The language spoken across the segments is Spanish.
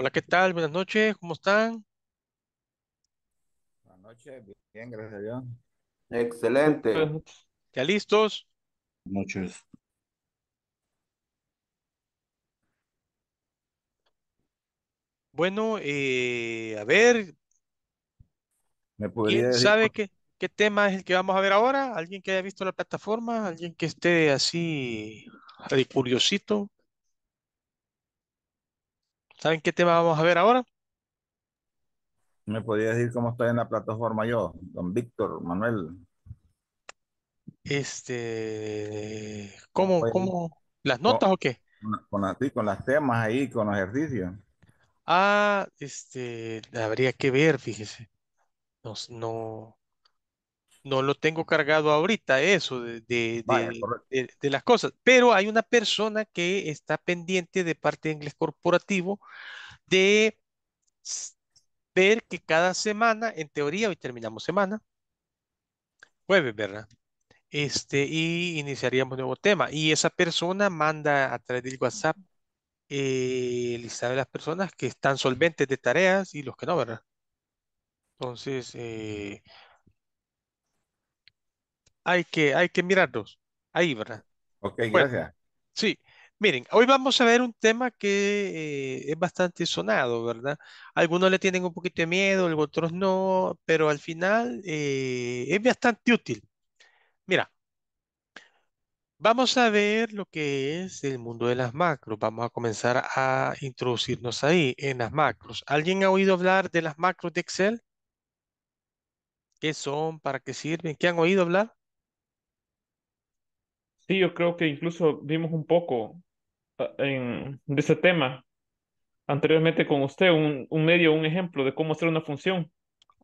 Hola, ¿qué tal? Buenas noches, ¿cómo están? Buenas noches, bien, gracias a Dios. Excelente. ¿Ya listos? Buenas noches. Bueno, eh, a ver, ¿quién sabe qué, qué tema es el que vamos a ver ahora? ¿Alguien que haya visto la plataforma? ¿Alguien que esté así de curiosito? ¿Saben qué tema vamos a ver ahora? ¿Me podría decir cómo estoy en la plataforma yo, don Víctor, Manuel? Este, ¿cómo, las notas o qué? Con, las, con las temas ahí, con los ejercicios. Ah, este, habría que ver, fíjese. no, no lo tengo cargado ahorita, eso de, de, de, las cosas. Pero hay una persona que está pendiente de parte de inglés corporativo de ver que cada semana, en teoría, hoy terminamos semana, jueves, ¿verdad? Este, y iniciaríamos nuevo tema. Y esa persona manda a través del WhatsApp eh, el listado de las personas que están solventes de tareas y los que no, ¿verdad? Entonces, eh, hay que, hay que mirarlos. Ahí, ¿verdad? Ok, gracias. Sí, miren, hoy vamos a ver un tema que eh, es bastante sonado, ¿verdad? Algunos le tienen un poquito de miedo, otros no, pero al final eh, es bastante útil. Mira, vamos a ver lo que es el mundo de las macros. Vamos a comenzar a introducirnos ahí, en las macros. ¿Alguien ha oído hablar de las macros de Excel? ¿Qué son? ¿Para qué sirven? ¿Qué han oído hablar? Sí, yo creo que incluso vimos un poco ah, de ese tema anteriormente con usted, un, medio, un ejemplo de cómo hacer una función.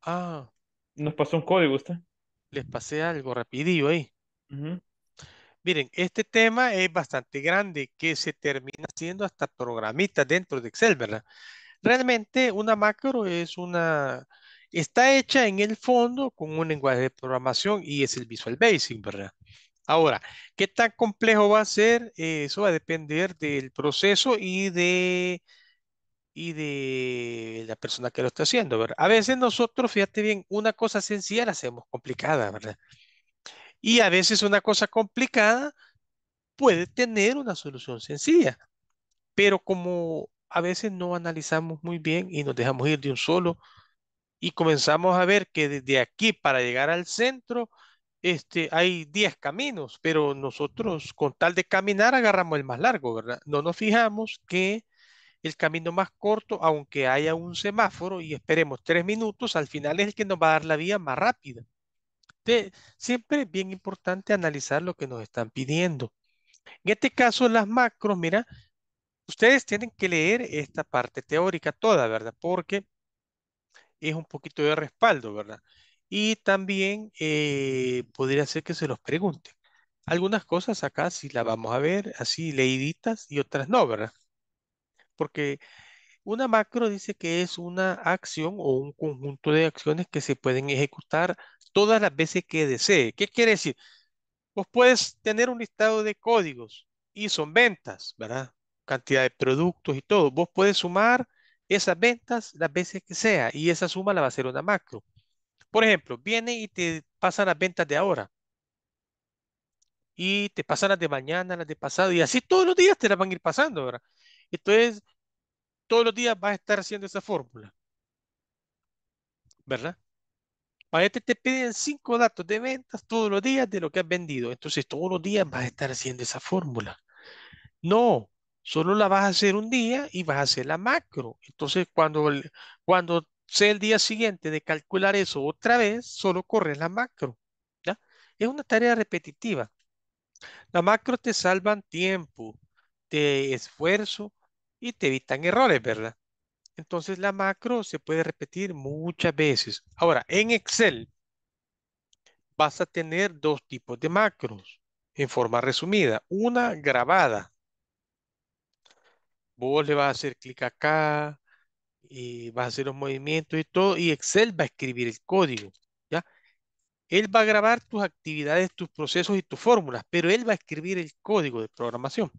Ah. Nos pasó un código usted. Les pasé algo rapidillo ahí. Miren, este tema es bastante grande que se termina haciendo hasta programitas dentro de Excel, ¿verdad? Realmente una macro es una... Está hecha en el fondo con un lenguaje de programación y es el Visual Basic, ¿verdad? Ahora, ¿qué tan complejo va a ser? Eh, eso va a depender del proceso y de, y de la persona que lo está haciendo, ¿verdad? A veces nosotros, fíjate bien, una cosa sencilla la hacemos complicada, ¿verdad? Y a veces una cosa complicada puede tener una solución sencilla, pero como a veces no analizamos muy bien y nos dejamos ir de un solo y comenzamos a ver que desde aquí para llegar al centro este, hay 10 caminos, pero nosotros con tal de caminar agarramos el más largo, ¿verdad? No nos fijamos que el camino más corto, aunque haya un semáforo y esperemos tres minutos, al final es el que nos va a dar la vía más rápida. siempre es bien importante analizar lo que nos están pidiendo. En este caso, las macros, mira, ustedes tienen que leer esta parte teórica toda, ¿verdad? Porque es un poquito de respaldo, ¿verdad? y también eh, podría ser que se los pregunte. Algunas cosas acá sí las vamos a ver así leíditas y otras no, ¿verdad? Porque una macro dice que es una acción o un conjunto de acciones que se pueden ejecutar todas las veces que desee. ¿Qué quiere decir? Vos puedes tener un listado de códigos y son ventas, ¿verdad? Cantidad de productos y todo. Vos puedes sumar esas ventas las veces que sea y esa suma la va a hacer una macro. Por ejemplo, viene y te pasan las ventas de ahora. Y te pasan las de mañana, las de pasado. Y así todos los días te las van a ir pasando, ¿verdad? Entonces, todos los días vas a estar haciendo esa fórmula. ¿Verdad? A te, este te piden cinco datos de ventas todos los días de lo que has vendido. Entonces, todos los días vas a estar haciendo esa fórmula. No, solo la vas a hacer un día y vas a hacer la macro. Entonces, cuando, cuando sea el día siguiente de calcular eso otra vez, solo corres la macro. ¿ya? Es una tarea repetitiva. La macro te salvan tiempo, te esfuerzo y te evitan errores, ¿verdad? Entonces la macro se puede repetir muchas veces. Ahora, en Excel vas a tener dos tipos de macros en forma resumida. Una grabada. Vos le vas a hacer clic acá, y vas a hacer los movimientos y todo, y Excel va a escribir el código, ¿ya? Él va a grabar tus actividades, tus procesos y tus fórmulas, pero él va a escribir el código de programación.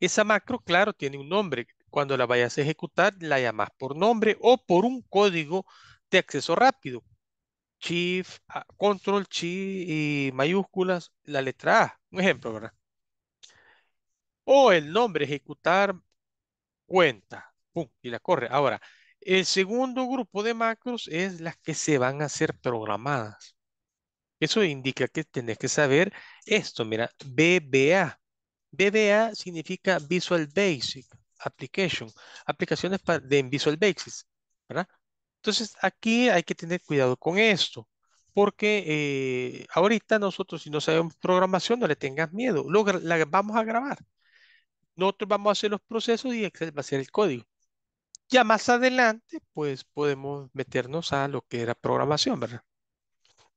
Esa macro, claro, tiene un nombre. Cuando la vayas a ejecutar, la llamas por nombre o por un código de acceso rápido. Shift, Control, Shift y mayúsculas, la letra A, un ejemplo, ¿verdad? O el nombre, ejecutar cuenta, pum, y la corre. Ahora, el segundo grupo de macros es las que se van a hacer programadas. Eso indica que tenés que saber esto, mira, BBA. BBA significa Visual Basic Application, aplicaciones de Visual Basics, ¿verdad? Entonces, aquí hay que tener cuidado con esto, porque eh, ahorita nosotros si no sabemos programación, no le tengas miedo, la vamos a grabar. Nosotros vamos a hacer los procesos y Excel va a hacer el código. Ya más adelante, pues podemos meternos a lo que era programación, ¿verdad?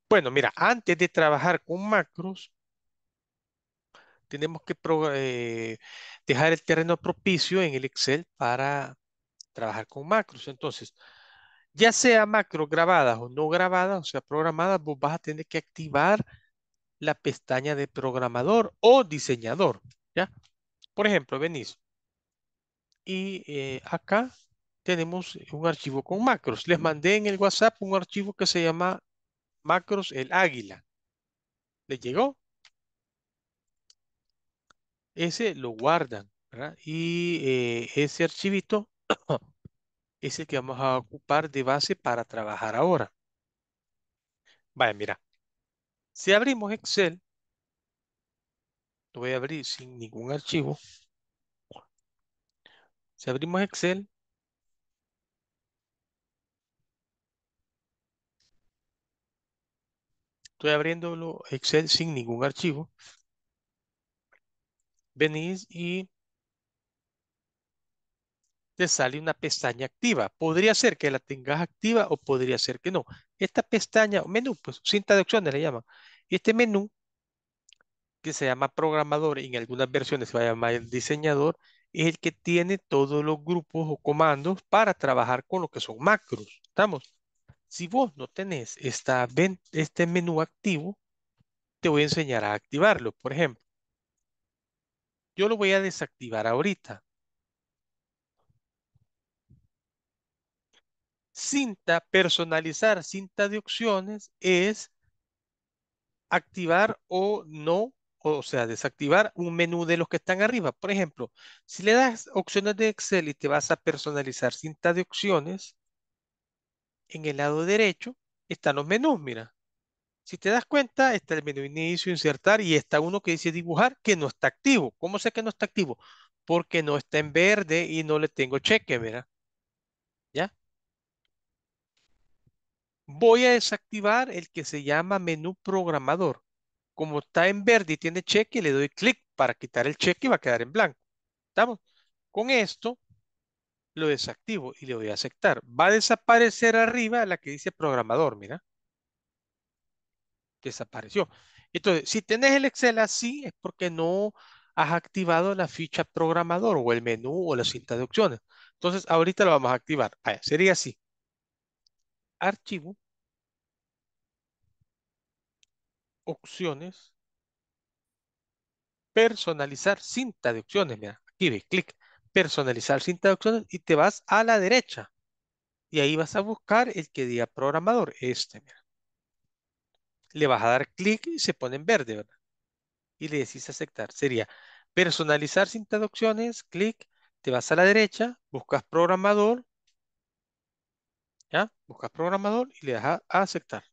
Bueno, mira, antes de trabajar con macros, tenemos que eh, dejar el terreno propicio en el Excel para trabajar con macros. Entonces, ya sea macro grabada o no grabada, o sea, programada, vos vas a tener que activar la pestaña de programador o diseñador, ¿ya? Por ejemplo, venís y eh, acá tenemos un archivo con macros. Les mandé en el WhatsApp un archivo que se llama macros el águila. ¿Les llegó? Ese lo guardan, Y eh, ese archivito es el que vamos a ocupar de base para trabajar ahora. Vaya, mira. Si abrimos Excel, lo voy a abrir sin ningún archivo. Si abrimos Excel, Estoy abriéndolo Excel sin ningún archivo. Venís y te sale una pestaña activa. Podría ser que la tengas activa o podría ser que no. Esta pestaña, menú, pues cinta de opciones le llaman. Este menú, que se llama programador, en algunas versiones se va a llamar diseñador, es el que tiene todos los grupos o comandos para trabajar con lo que son macros. ¿Estamos? Si vos no tenés esta, este menú activo, te voy a enseñar a activarlo. Por ejemplo, yo lo voy a desactivar ahorita. Cinta, personalizar cinta de opciones es activar o no, o sea, desactivar un menú de los que están arriba. Por ejemplo, si le das opciones de Excel y te vas a personalizar cinta de opciones, en el lado derecho están los menús, mira. Si te das cuenta, está el menú inicio, insertar y está uno que dice dibujar que no está activo. ¿Cómo sé que no está activo? Porque no está en verde y no le tengo cheque, mira. ¿Ya? Voy a desactivar el que se llama menú programador. Como está en verde y tiene cheque, le doy clic para quitar el cheque y va a quedar en blanco. ¿Estamos? Con esto, lo desactivo y le voy a aceptar. Va a desaparecer arriba la que dice programador, mira. Desapareció. Entonces, si tenés el Excel así, es porque no has activado la ficha programador o el menú o la cinta de opciones. Entonces, ahorita lo vamos a activar. sería así. Archivo. Opciones. Personalizar cinta de opciones. Mira, aquí ve, clic personalizar sin traducciones y te vas a la derecha. Y ahí vas a buscar el que diga programador. Este, mira. Le vas a dar clic y se pone en verde, ¿verdad? Y le decís aceptar. Sería personalizar sin traducciones, clic, te vas a la derecha, buscas programador, ¿ya? Buscas programador y le das a aceptar.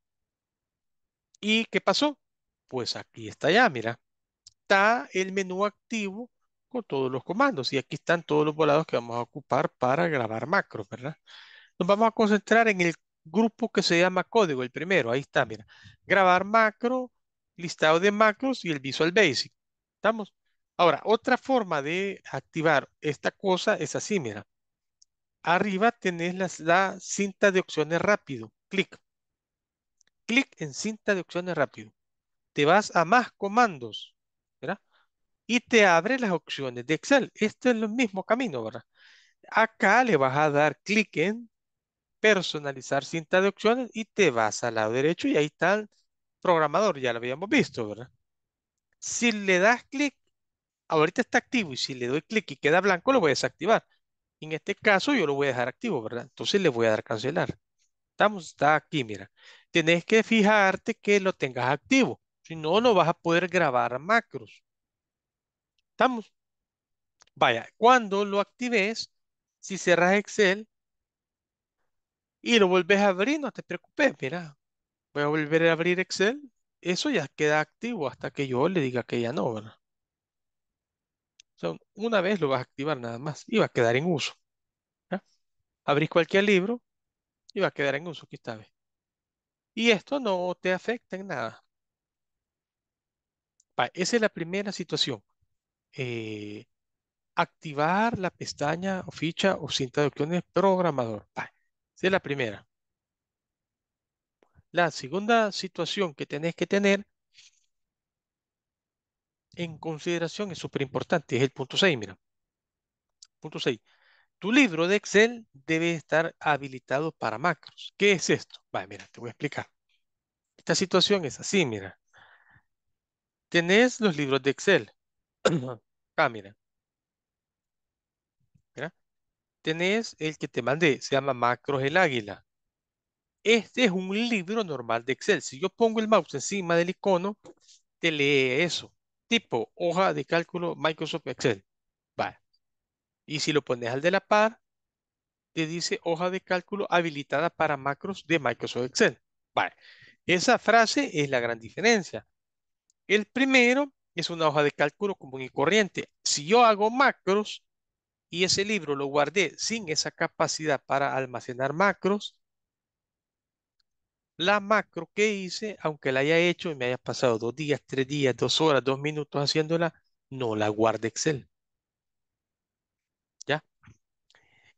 ¿Y qué pasó? Pues aquí está ya, mira. Está el menú activo todos los comandos. Y aquí están todos los volados que vamos a ocupar para grabar macro ¿verdad? Nos vamos a concentrar en el grupo que se llama código, el primero. Ahí está, mira. Grabar macro, listado de macros y el Visual Basic. ¿Estamos? Ahora, otra forma de activar esta cosa es así, mira. Arriba tenés la cinta de opciones rápido. Clic. Clic en cinta de opciones rápido. Te vas a más comandos y te abre las opciones de Excel. Este es el mismo camino, ¿verdad? Acá le vas a dar clic en personalizar cinta de opciones y te vas al lado derecho y ahí está el programador, ya lo habíamos visto, ¿verdad? Si le das clic, ahorita está activo y si le doy clic y queda blanco, lo voy a desactivar. En este caso yo lo voy a dejar activo, ¿verdad? Entonces le voy a dar cancelar. Estamos, está aquí, mira. Tenés que fijarte que lo tengas activo. Si no, no vas a poder grabar macros. ¿Estamos? Vaya, cuando lo actives, si cerras Excel y lo volvés a abrir, no te preocupes, mira. Voy a volver a abrir Excel. Eso ya queda activo hasta que yo le diga que ya no, ¿verdad? una vez lo vas a activar nada más y va a quedar en uso. Abrís cualquier libro y va a quedar en uso, aquí está. Y esto no te afecta en nada. esa es la primera situación. Eh, activar la pestaña o ficha o cinta de opciones programador. Ah, esa es la primera. La segunda situación que tenés que tener en consideración es súper importante, es el punto 6, mira. Punto 6. Tu libro de Excel debe estar habilitado para macros. ¿Qué es esto? mira, te voy a explicar. Esta situación es así, mira. Tenés los libros de Excel. Cámara, ah, mira. Tenés el que te mandé, se llama Macros el Águila. Este es un libro normal de Excel. Si yo pongo el mouse encima del icono, te lee eso. Tipo hoja de cálculo Microsoft Excel. Vale. Y si lo pones al de la par, te dice hoja de cálculo habilitada para macros de Microsoft Excel. Vale. Esa frase es la gran diferencia. El primero es una hoja de cálculo común y corriente. Si yo hago macros y ese libro lo guardé sin esa capacidad para almacenar macros, la macro que hice, aunque la haya hecho y me haya pasado dos días, tres días, dos horas, dos minutos haciéndola, no la guarda Excel. ¿Ya?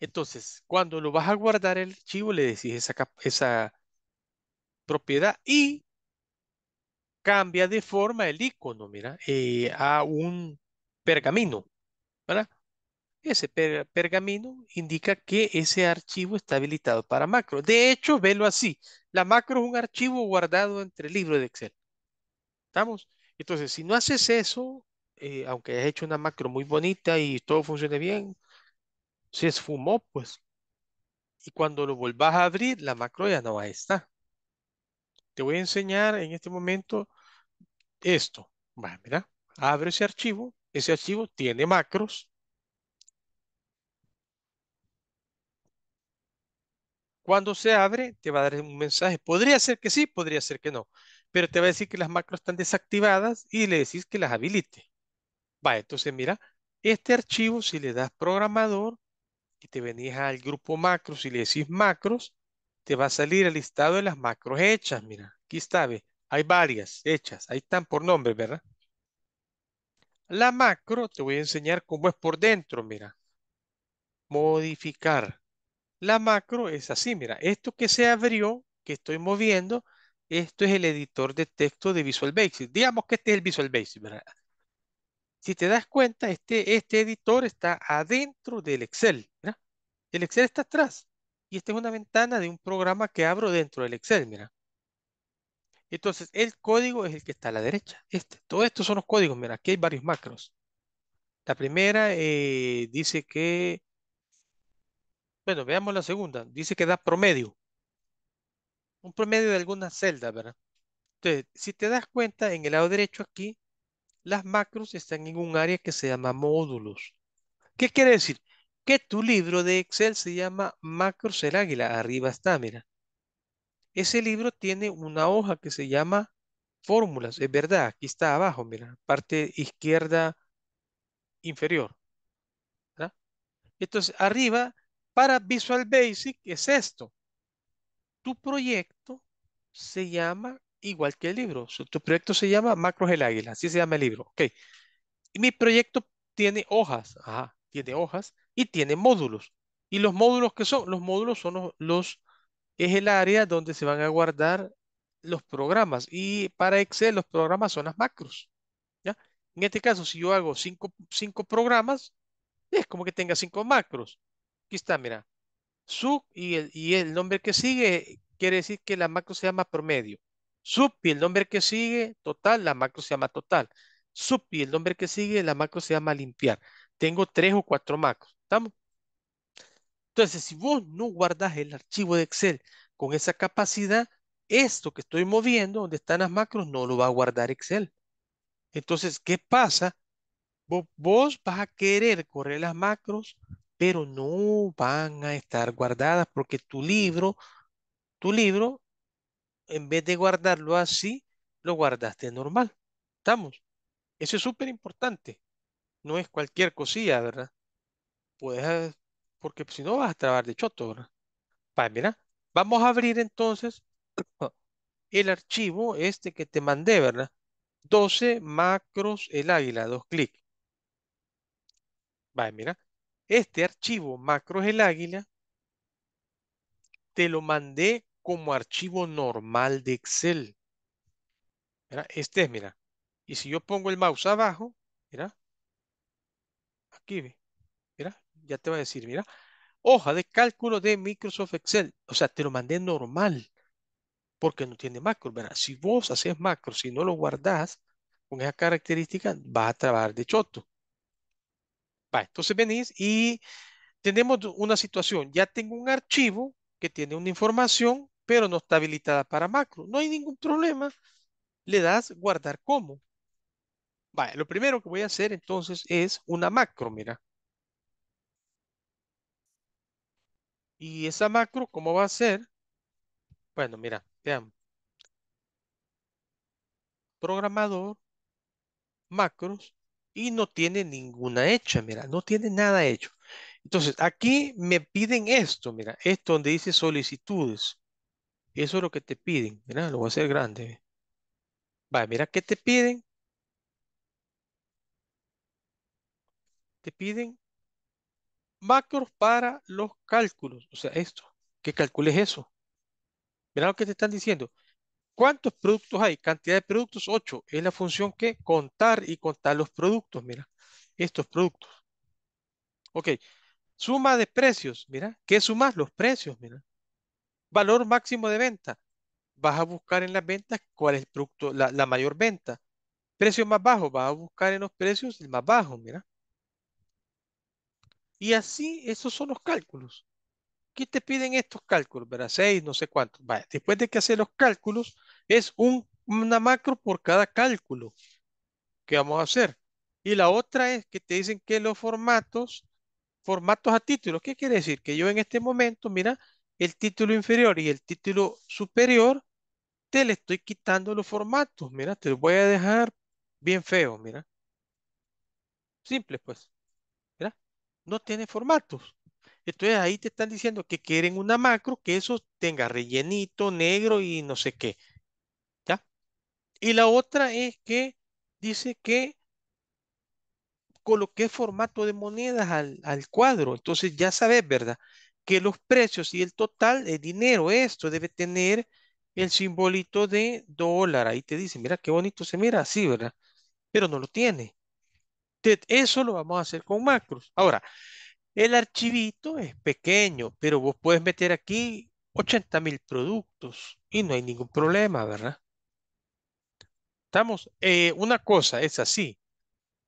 Entonces, cuando lo vas a guardar el archivo, le decís esa, esa propiedad y cambia de forma el icono, mira, eh, a un pergamino, ¿verdad? Ese pergamino indica que ese archivo está habilitado para macro. De hecho, velo así. La macro es un archivo guardado entre libros de Excel. ¿Estamos? Entonces, si no haces eso, eh, aunque hayas hecho una macro muy bonita y todo funcione bien, se esfumó, pues. Y cuando lo volvás a abrir, la macro ya no va a estar te voy a enseñar en este momento esto. Va, mira, abro ese archivo. Ese archivo tiene macros. Cuando se abre, te va a dar un mensaje. Podría ser que sí, podría ser que no. Pero te va a decir que las macros están desactivadas y le decís que las habilite. Va, entonces mira, este archivo, si le das programador y te venís al grupo macros y le decís macros, te va a salir el listado de las macros hechas. Mira, aquí está, ve. Hay varias hechas. Ahí están por nombre, ¿verdad? La macro te voy a enseñar cómo es por dentro, mira. Modificar. La macro es así, mira. Esto que se abrió, que estoy moviendo, esto es el editor de texto de Visual Basic. Digamos que este es el Visual Basic, ¿verdad? Si te das cuenta, este, este editor está adentro del Excel, ¿verdad? El Excel está atrás. Y esta es una ventana de un programa que abro dentro del Excel, mira. Entonces, el código es el que está a la derecha. Este. Todo esto son los códigos. Mira, aquí hay varios macros. La primera eh, dice que... Bueno, veamos la segunda. Dice que da promedio. Un promedio de algunas celda, ¿verdad? Entonces, si te das cuenta, en el lado derecho aquí, las macros están en un área que se llama módulos. ¿Qué quiere decir? que tu libro de Excel se llama Macros el Águila. Arriba está, mira. Ese libro tiene una hoja que se llama Fórmulas. Es verdad, aquí está abajo, mira. Parte izquierda inferior. Entonces, arriba, para Visual Basic es esto. Tu proyecto se llama igual que el libro. Tu proyecto se llama Macros el Águila. Así se llama el libro. Ok. mi proyecto tiene hojas. Ajá, tiene hojas y tiene módulos. ¿Y los módulos que son? Los módulos son los, es el área donde se van a guardar los programas. Y para Excel los programas son las macros. ¿ya? En este caso, si yo hago cinco, programas, es como que tenga cinco macros. Aquí está, mira. Sub y el, y el nombre que sigue quiere decir que la macro se llama promedio. Sub y el nombre que sigue, total, la macro se llama total. Sub y el nombre que sigue, la macro se llama limpiar. Tengo tres o cuatro macros. ¿Estamos? Entonces, si vos no guardás el archivo de Excel con esa capacidad, esto que estoy moviendo, donde están las macros, no lo va a guardar Excel. Entonces, ¿qué pasa? Vos, vas a querer correr las macros, pero no van a estar guardadas porque tu libro, tu libro, en vez de guardarlo así, lo guardaste normal. ¿Estamos? Eso es súper importante. No es cualquier cosilla, ¿verdad? puedes, porque si no vas a trabar de choto, ¿verdad? Vale, mira, vamos a abrir entonces el archivo este que te mandé, ¿verdad? 12 macros el águila, dos clic Vale, mira, este archivo macros el águila te lo mandé como archivo normal de Excel. este es, mira. Y si yo pongo el mouse abajo, mira, aquí ve ya te va a decir, mira, hoja de cálculo de Microsoft Excel. O sea, te lo mandé normal, porque no tiene macro. ¿verdad? Si vos haces macro, si no lo guardás con esa característica, va a trabajar de choto. Va, entonces venís y tenemos una situación. Ya tengo un archivo que tiene una información, pero no está habilitada para macro. No hay ningún problema. Le das guardar como. Vale, lo primero que voy a hacer entonces es una macro, mira. ¿Y esa macro cómo va a ser? Bueno, mira, vean Programador, macros, y no tiene ninguna hecha, mira, no tiene nada hecho. Entonces, aquí me piden esto, mira, esto donde dice solicitudes. Eso es lo que te piden, mira, lo voy a hacer grande. Va, mira, ¿qué te piden? Te piden macros para los cálculos. O sea, esto, que calcules eso. Mira lo que te están diciendo. ¿Cuántos productos hay? Cantidad de productos, 8. Es la función que contar y contar los productos, mira. Estos productos. Ok. Suma de precios, mira. ¿Qué sumas? Los precios, mira. Valor máximo de venta. Vas a buscar en las ventas cuál es el producto, la, la mayor venta. Precio más bajo, vas a buscar en los precios el más bajo, mira. Y así, esos son los cálculos. ¿Qué te piden estos cálculos? ¿Verdad? seis no sé cuántos Vaya, Después de que haces los cálculos, es una macro por cada cálculo que vamos a hacer. Y la otra es que te dicen que los formatos, formatos a títulos. ¿Qué quiere decir? Que yo en este momento, mira, el título inferior y el título superior, te le estoy quitando los formatos. Mira, te los voy a dejar bien feo, mira. Simple, pues no tiene formatos. Entonces ahí te están diciendo que quieren una macro que eso tenga rellenito, negro y no sé qué. ¿Ya? Y la otra es que dice que coloqué formato de monedas al, cuadro. Entonces ya sabes, ¿verdad? Que los precios y el total, de dinero, esto debe tener el simbolito de dólar. Ahí te dice, mira qué bonito se mira así, ¿verdad? Pero no lo tiene. Eso lo vamos a hacer con macros. Ahora, el archivito es pequeño, pero vos puedes meter aquí 80.000 mil productos y no hay ningún problema, ¿verdad? Estamos, eh, una cosa es así.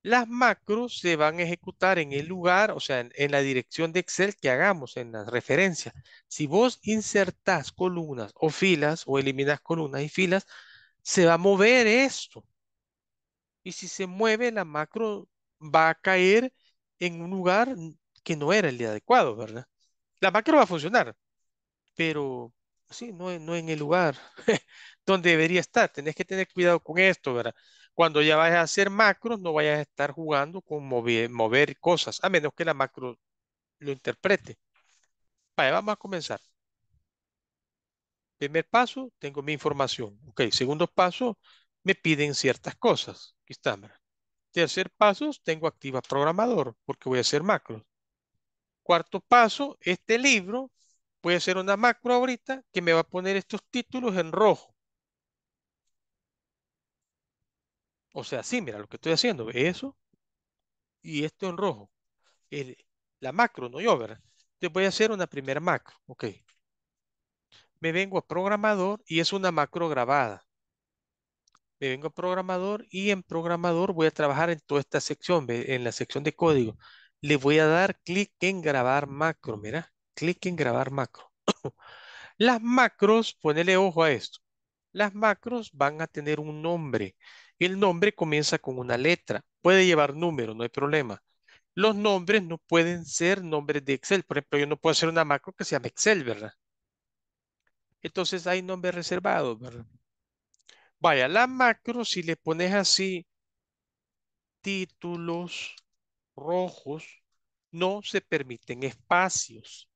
Las macros se van a ejecutar en el lugar, o sea, en, en la dirección de Excel que hagamos, en las referencias. Si vos insertás columnas o filas, o eliminás columnas y filas, se va a mover esto. Y si se mueve, la macro va a caer en un lugar que no era el adecuado, ¿verdad? La macro va a funcionar, pero sí, no, no en el lugar donde debería estar. Tenés que tener cuidado con esto, ¿verdad? Cuando ya vayas a hacer macros, no vayas a estar jugando con mover, cosas, a menos que la macro lo interprete. Vale, vamos a comenzar. Primer paso, tengo mi información. Ok, segundo paso, me piden ciertas cosas. Aquí está, Tercer paso, tengo activa programador porque voy a hacer macro. Cuarto paso, este libro, voy a hacer una macro ahorita que me va a poner estos títulos en rojo. O sea, sí, mira lo que estoy haciendo, eso y esto en rojo. la macro, no yo, ¿verdad? Entonces voy a hacer una primera macro, ok. Me vengo a programador y es una macro grabada me vengo a programador y en programador voy a trabajar en toda esta sección, en la sección de código. Le voy a dar clic en grabar macro, mira, clic en grabar macro. Las macros, ponele ojo a esto. Las macros van a tener un nombre. El nombre comienza con una letra. Puede llevar número, no hay problema. Los nombres no pueden ser nombres de Excel. Por ejemplo, yo no puedo hacer una macro que se llame Excel, ¿verdad? Entonces hay nombres reservados, ¿verdad? Vaya, la macro, si le pones así títulos rojos, no se permiten espacios.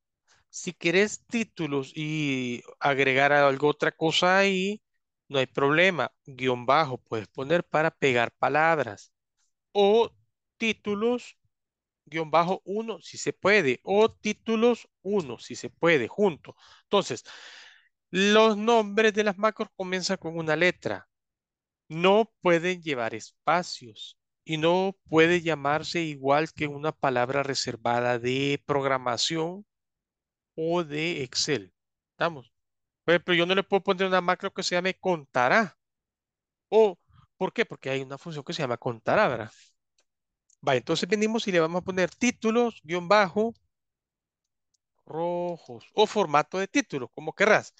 Si quieres títulos y agregar algo, otra cosa ahí, no hay problema. Guión bajo puedes poner para pegar palabras. O títulos, guión bajo uno si se puede. O títulos uno si se puede, junto. Entonces, los nombres de las macros comienzan con una letra. No pueden llevar espacios y no puede llamarse igual que una palabra reservada de programación o de Excel. ¿Estamos? Por yo no le puedo poner una macro que se llame contará. O, ¿por qué? Porque hay una función que se llama contará, ¿verdad? Va, entonces venimos y le vamos a poner títulos, guión bajo, rojos, o formato de título, como querrás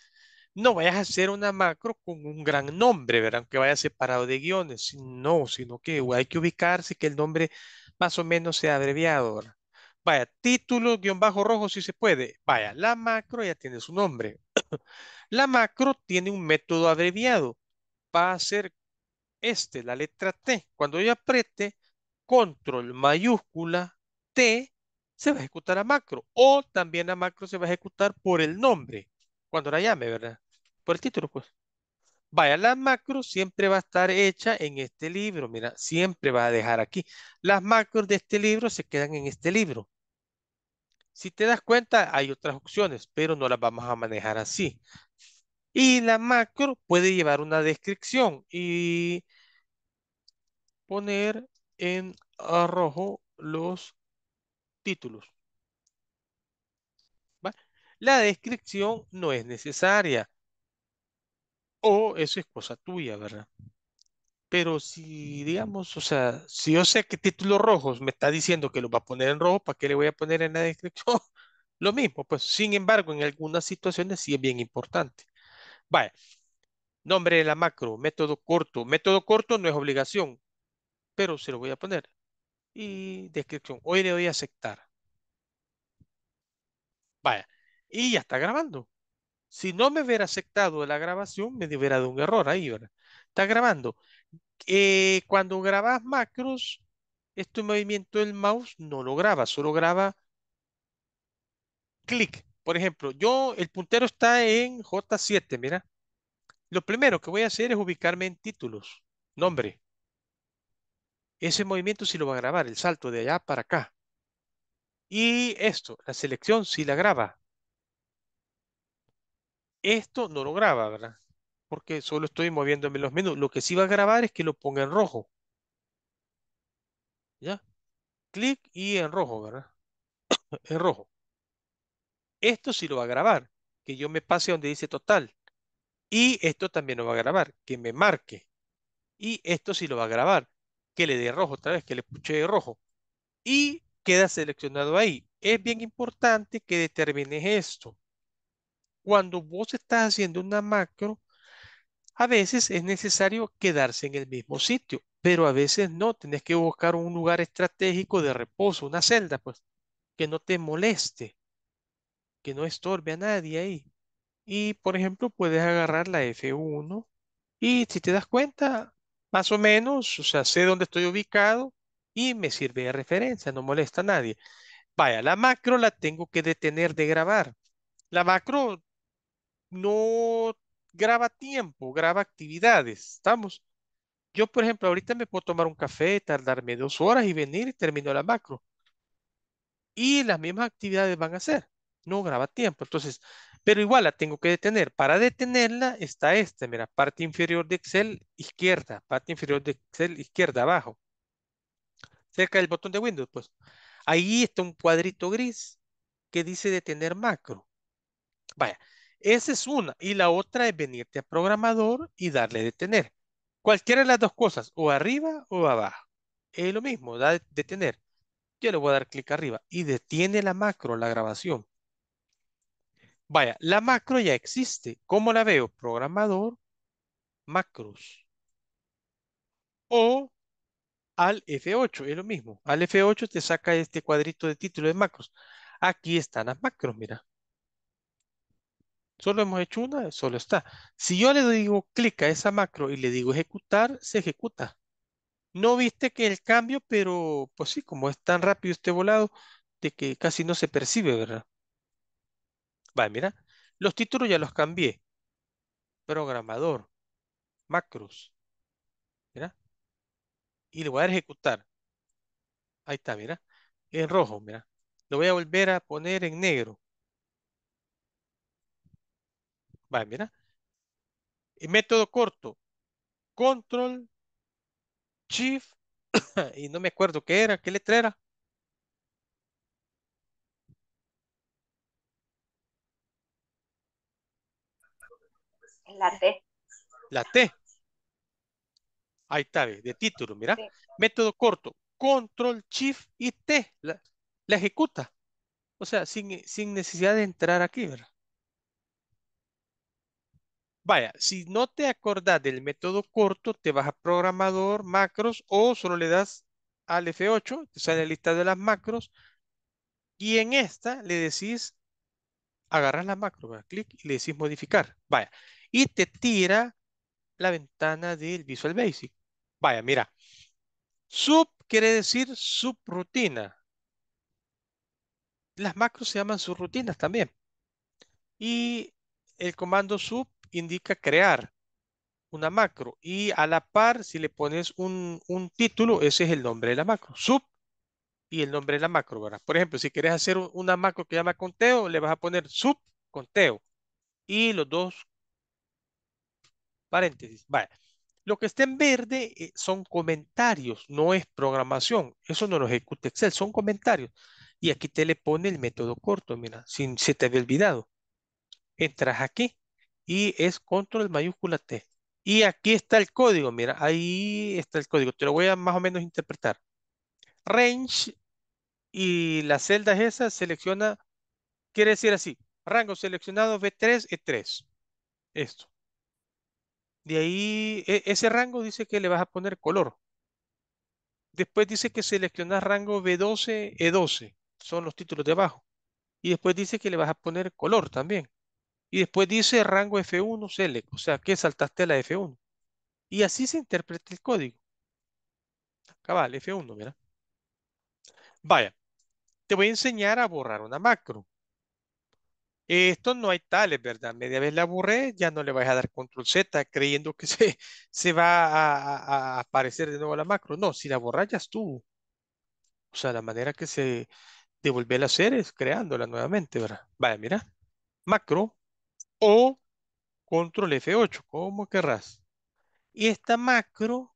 no vayas a hacer una macro con un gran nombre, ¿verdad? Aunque vaya separado de guiones. No, sino que hay que ubicarse que el nombre más o menos sea abreviado, Vaya, título, guión bajo rojo, si se puede. Vaya, la macro ya tiene su nombre. la macro tiene un método abreviado. Va a ser este, la letra T. Cuando yo apriete control mayúscula T, se va a ejecutar la macro. O también la macro se va a ejecutar por el nombre, cuando la llame, ¿verdad? el título, pues. Vaya, la macro siempre va a estar hecha en este libro. Mira, siempre va a dejar aquí. Las macros de este libro se quedan en este libro. Si te das cuenta, hay otras opciones, pero no las vamos a manejar así. Y la macro puede llevar una descripción y poner en rojo los títulos. La descripción no es necesaria. O eso es cosa tuya, ¿verdad? Pero si, digamos, o sea, si yo sé que títulos rojos me está diciendo que lo va a poner en rojo, ¿para qué le voy a poner en la descripción? Lo mismo, pues sin embargo, en algunas situaciones sí es bien importante. Vaya, nombre de la macro, método corto. Método corto no es obligación, pero se lo voy a poner. Y descripción, hoy le doy a aceptar. Vaya, y ya está grabando. Si no me hubiera aceptado la grabación, me hubiera dado un error ahí, ¿verdad? Está grabando. Eh, cuando grabas macros, este movimiento del mouse no lo graba, solo graba clic. Por ejemplo, yo, el puntero está en J7, mira. Lo primero que voy a hacer es ubicarme en títulos, nombre. Ese movimiento sí lo va a grabar, el salto de allá para acá. Y esto, la selección sí la graba. Esto no lo graba, ¿verdad? Porque solo estoy moviéndome los menús. Lo que sí va a grabar es que lo ponga en rojo. ¿Ya? Clic y en rojo, ¿verdad? en rojo. Esto sí lo va a grabar. Que yo me pase donde dice total. Y esto también lo va a grabar. Que me marque. Y esto sí lo va a grabar. Que le dé rojo otra vez. Que le puche de rojo. Y queda seleccionado ahí. Es bien importante que determines esto. Cuando vos estás haciendo una macro, a veces es necesario quedarse en el mismo sitio, pero a veces no, tenés que buscar un lugar estratégico de reposo, una celda, pues, que no te moleste, que no estorbe a nadie ahí. Y, por ejemplo, puedes agarrar la F1 y si te das cuenta, más o menos, o sea, sé dónde estoy ubicado y me sirve de referencia, no molesta a nadie. Vaya, la macro la tengo que detener de grabar. La macro no graba tiempo, graba actividades, ¿estamos? Yo, por ejemplo, ahorita me puedo tomar un café, tardarme dos horas y venir y termino la macro. Y las mismas actividades van a hacer. No graba tiempo. Entonces, pero igual la tengo que detener. Para detenerla está esta, mira, parte inferior de Excel izquierda, parte inferior de Excel izquierda abajo. Cerca del botón de Windows, pues. Ahí está un cuadrito gris que dice detener macro. Vaya, esa es una. Y la otra es venirte a programador y darle detener. Cualquiera de las dos cosas, o arriba o abajo. Es lo mismo, da detener. Yo le voy a dar clic arriba y detiene la macro, la grabación. Vaya, la macro ya existe. ¿Cómo la veo? Programador, macros. O al F8, es lo mismo. Al F8 te saca este cuadrito de título de macros. Aquí están las macros, mira. Solo hemos hecho una, solo está. Si yo le digo clic a esa macro y le digo ejecutar, se ejecuta. No viste que el cambio, pero pues sí, como es tan rápido este volado, de que casi no se percibe, ¿verdad? Vale, mira, los títulos ya los cambié. Programador, macros, mira. Y le voy a ejecutar. Ahí está, mira. En rojo, mira. Lo voy a volver a poner en negro. Vale, mira. método corto. Control, Shift, y no me acuerdo qué era, qué letra era. La T. La T. Ahí está, de título, mira. Método corto. Control, Shift y T. La, ejecuta. O sea, sin necesidad de entrar aquí, ¿verdad? Vaya, si no te acordás del método corto, te vas a programador, macros, o solo le das al F8, te sale la lista de las macros, y en esta le decís, agarras la macro, clic, y le decís modificar, vaya, y te tira la ventana del Visual Basic. Vaya, mira, sub quiere decir subrutina. Las macros se llaman subrutinas también. Y el comando sub indica crear una macro y a la par si le pones un, título, ese es el nombre de la macro, sub y el nombre de la macro, ¿verdad? Por ejemplo, si quieres hacer una macro que llama conteo, le vas a poner sub conteo y los dos paréntesis. Vale. Lo que está en verde eh, son comentarios, no es programación. Eso no lo ejecuta Excel, son comentarios. Y aquí te le pone el método corto, mira, si se te había olvidado. Entras aquí y es control mayúscula T. Y aquí está el código, mira, ahí está el código, te lo voy a más o menos interpretar. Range y las celdas esas selecciona, quiere decir así, rango seleccionado B3, E3. Esto. De ahí, e, ese rango dice que le vas a poner color. Después dice que seleccionas rango B12, E12. Son los títulos de abajo. Y después dice que le vas a poner color también. Y después dice rango F1 select, o sea que saltaste la F1. Y así se interpreta el código. Cabal, F1, mira. Vaya, te voy a enseñar a borrar una macro. Esto no hay tales, ¿verdad? Media vez la borré, ya no le vais a dar control Z creyendo que se, se va a, aparecer de nuevo la macro. No, si la borras ya estuvo. O sea, la manera que se devuelve a hacer es creándola nuevamente, ¿verdad? Vaya, mira. Macro, o control F8, como querrás. Y esta macro,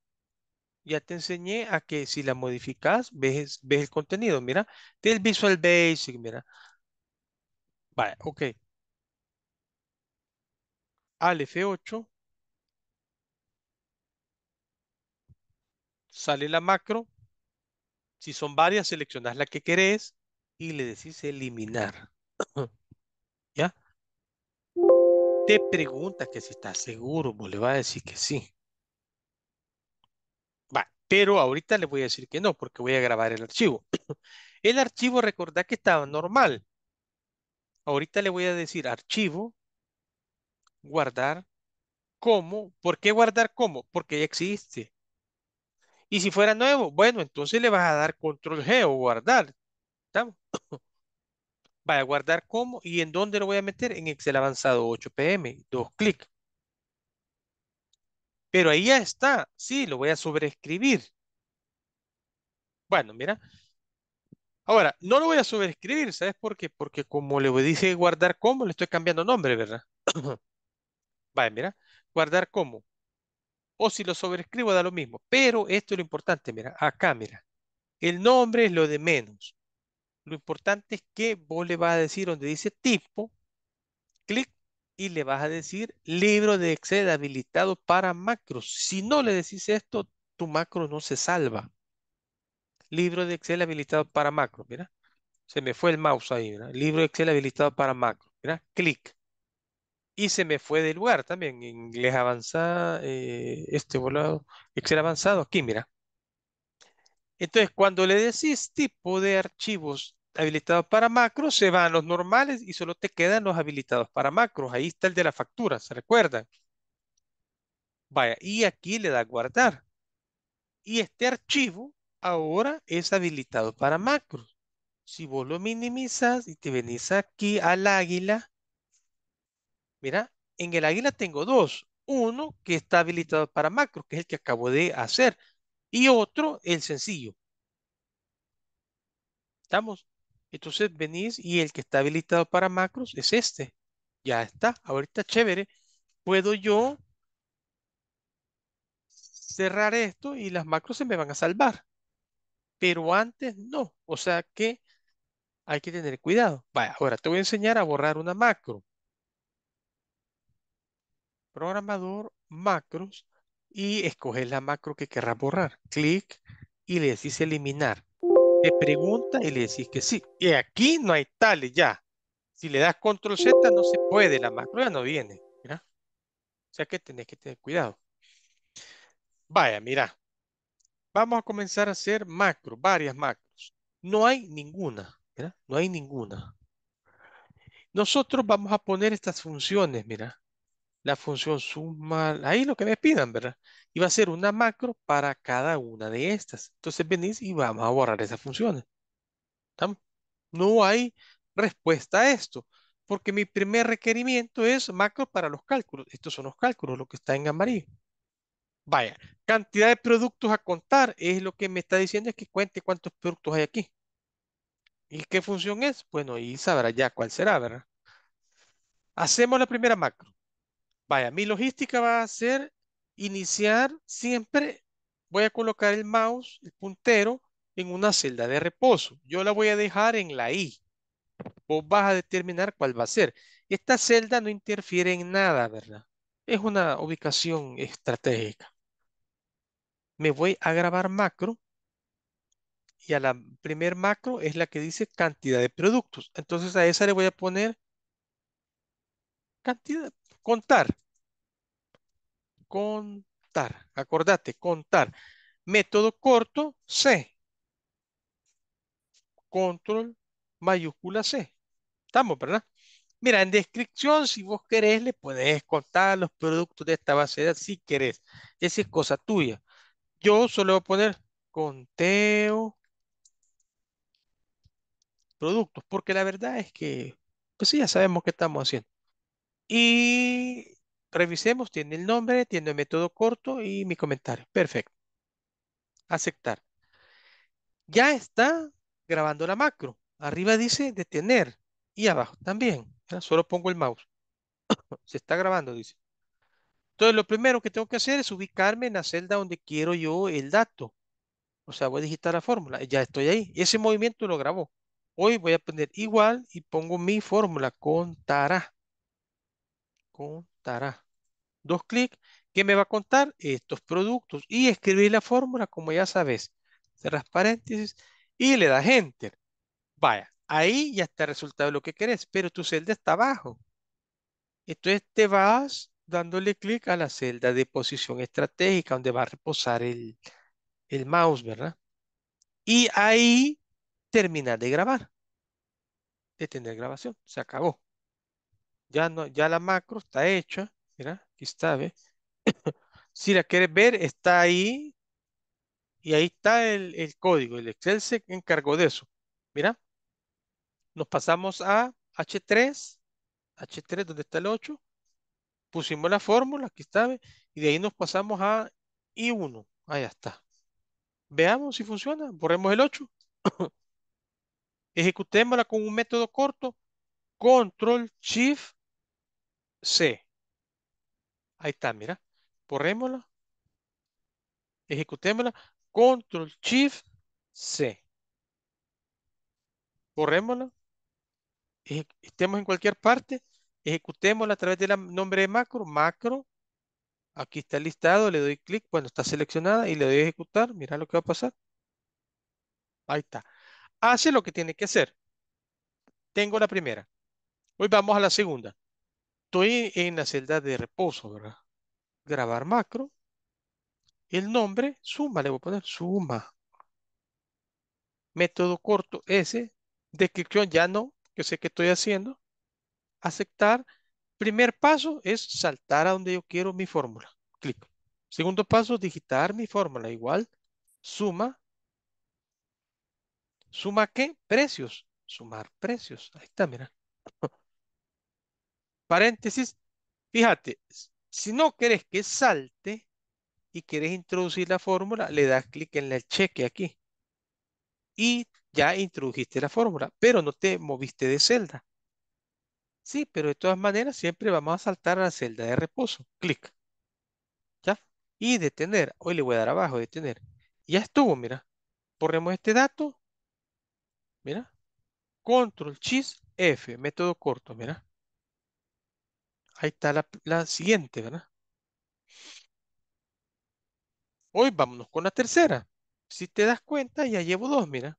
ya te enseñé a que si la modificas, ves, ves el contenido, mira, del Visual Basic, mira. Vale, ok. Al F8, sale la macro, si son varias, seleccionas la que querés y le decís eliminar. te pregunta que si está seguro, vos pues, le va a decir que sí. Va, pero ahorita le voy a decir que no, porque voy a grabar el archivo. El archivo, recordá que estaba normal. Ahorita le voy a decir archivo, guardar, ¿cómo? ¿Por qué guardar como? Porque ya existe. Y si fuera nuevo, bueno, entonces le vas a dar control G o guardar. ¿Estamos? Vaya, guardar como y en dónde lo voy a meter en Excel avanzado 8 pm. Dos clic. Pero ahí ya está. Sí, lo voy a sobreescribir. Bueno, mira. Ahora, no lo voy a sobreescribir, ¿sabes por qué? Porque como le dije guardar como, le estoy cambiando nombre, ¿verdad? Vaya, mira. Guardar como. O si lo sobreescribo da lo mismo. Pero esto es lo importante, mira. Acá, mira. El nombre es lo de menos. Lo importante es que vos le vas a decir donde dice tipo, clic y le vas a decir libro de Excel habilitado para macros. Si no le decís esto, tu macro no se salva. Libro de Excel habilitado para macros, mira. Se me fue el mouse ahí, mira. Libro de Excel habilitado para macros, mira. Clic. Y se me fue de lugar también. Inglés avanzado, eh, este volado. Excel avanzado, aquí, mira. Entonces, cuando le decís tipo de archivos habilitados para macros, se van los normales y solo te quedan los habilitados para macros. Ahí está el de la factura, ¿se recuerda? Vaya, y aquí le da guardar. Y este archivo ahora es habilitado para macros. Si vos lo minimizas y te venís aquí al águila, mira, en el águila tengo dos. Uno que está habilitado para macros, que es el que acabo de hacer y otro el sencillo. ¿Estamos? Entonces venís y el que está habilitado para macros es este. Ya está, ahorita chévere. Puedo yo cerrar esto y las macros se me van a salvar. Pero antes no. O sea que hay que tener cuidado. ahora te voy a enseñar a borrar una macro. Programador, macros y escoges la macro que querrás borrar. Clic y le decís eliminar. Te pregunta y le decís que sí. Y aquí no hay tales ya. Si le das control Z no se puede, la macro ya no viene. O sea que tenés que tener cuidado. Vaya, mira. Vamos a comenzar a hacer macro, varias macros. No hay ninguna, No hay ninguna. Nosotros vamos a poner estas funciones, mira la función suma, ahí lo que me pidan, ¿verdad? Y va a ser una macro para cada una de estas. Entonces venís y vamos a borrar esas funciones. No hay respuesta a esto, porque mi primer requerimiento es macro para los cálculos. Estos son los cálculos, lo que está en amarillo. Vaya, cantidad de productos a contar es lo que me está diciendo es que cuente cuántos productos hay aquí. ¿Y qué función es? Bueno, y sabrá ya cuál será, ¿verdad? Hacemos la primera macro. Vaya, mi logística va a ser iniciar siempre, voy a colocar el mouse, el puntero, en una celda de reposo. Yo la voy a dejar en la I. Vos vas a determinar cuál va a ser. Esta celda no interfiere en nada, ¿verdad? Es una ubicación estratégica. Me voy a grabar macro y a la primer macro es la que dice cantidad de productos. Entonces a esa le voy a poner cantidad, Contar. Contar. Acordate, contar. Método corto, C. Control mayúscula C. Estamos, ¿verdad? Mira, en descripción, si vos querés, le podés contar los productos de esta base de datos, si querés. Esa es cosa tuya. Yo solo voy a poner conteo productos, porque la verdad es que, pues sí, ya sabemos qué estamos haciendo. Y revisemos, tiene el nombre, tiene el método corto y mi comentario. Perfecto. Aceptar. Ya está grabando la macro. Arriba dice detener y abajo también. Solo pongo el mouse. Se está grabando, dice. Entonces, lo primero que tengo que hacer es ubicarme en la celda donde quiero yo el dato. O sea, voy a digitar la fórmula. Ya estoy ahí. Ese movimiento lo grabó. Hoy voy a poner igual y pongo mi fórmula. Contará contará. Dos clics. que me va a contar? Estos productos. Y escribir la fórmula como ya sabes. Cerras paréntesis y le das Enter. Vaya, ahí ya está el resultado de lo que querés, pero tu celda está abajo. Entonces te vas dándole clic a la celda de posición estratégica donde va a reposar el, el mouse, ¿verdad? Y ahí termina de grabar. De tener grabación. Se acabó. Ya, no, ya la macro está hecha. Mira, aquí está, si la quieres ver, está ahí. Y ahí está el, código. El Excel se encargó de eso. Mira. Nos pasamos a H3. H3, donde está el 8. Pusimos la fórmula, aquí está, Y de ahí nos pasamos a I1. Ahí está. Veamos si funciona. Borremos el 8. Ejecutémosla con un método corto. Control Shift C. Ahí está, mira. Borrémosla. Ejecutémosla. Control Shift C. Borrémosla. estemos en cualquier parte. Ejecutémosla a través del nombre de macro. Macro. Aquí está listado. Le doy clic. cuando está seleccionada y le doy a ejecutar. Mira lo que va a pasar. Ahí está. Hace lo que tiene que hacer. Tengo la primera. Hoy vamos a la segunda estoy en la celda de reposo, ¿verdad? Grabar macro. El nombre, suma, le voy a poner suma. Método corto, S. Descripción ya no, yo sé que estoy haciendo. Aceptar. Primer paso es saltar a donde yo quiero mi fórmula. Clic. Segundo paso, digitar mi fórmula. Igual, suma. ¿Suma qué? Precios. Sumar precios. Ahí está, mira paréntesis, fíjate, si no querés que salte y querés introducir la fórmula, le das clic en el cheque aquí. Y ya introdujiste la fórmula, pero no te moviste de celda. Sí, pero de todas maneras siempre vamos a saltar a la celda de reposo. Clic. ¿Ya? Y detener. Hoy le voy a dar abajo, detener. Ya estuvo, mira. ponemos este dato. Mira. Control, Shift, F. Método corto, mira. Ahí está la, siguiente, ¿verdad? Hoy vámonos con la tercera. Si te das cuenta, ya llevo dos, mira.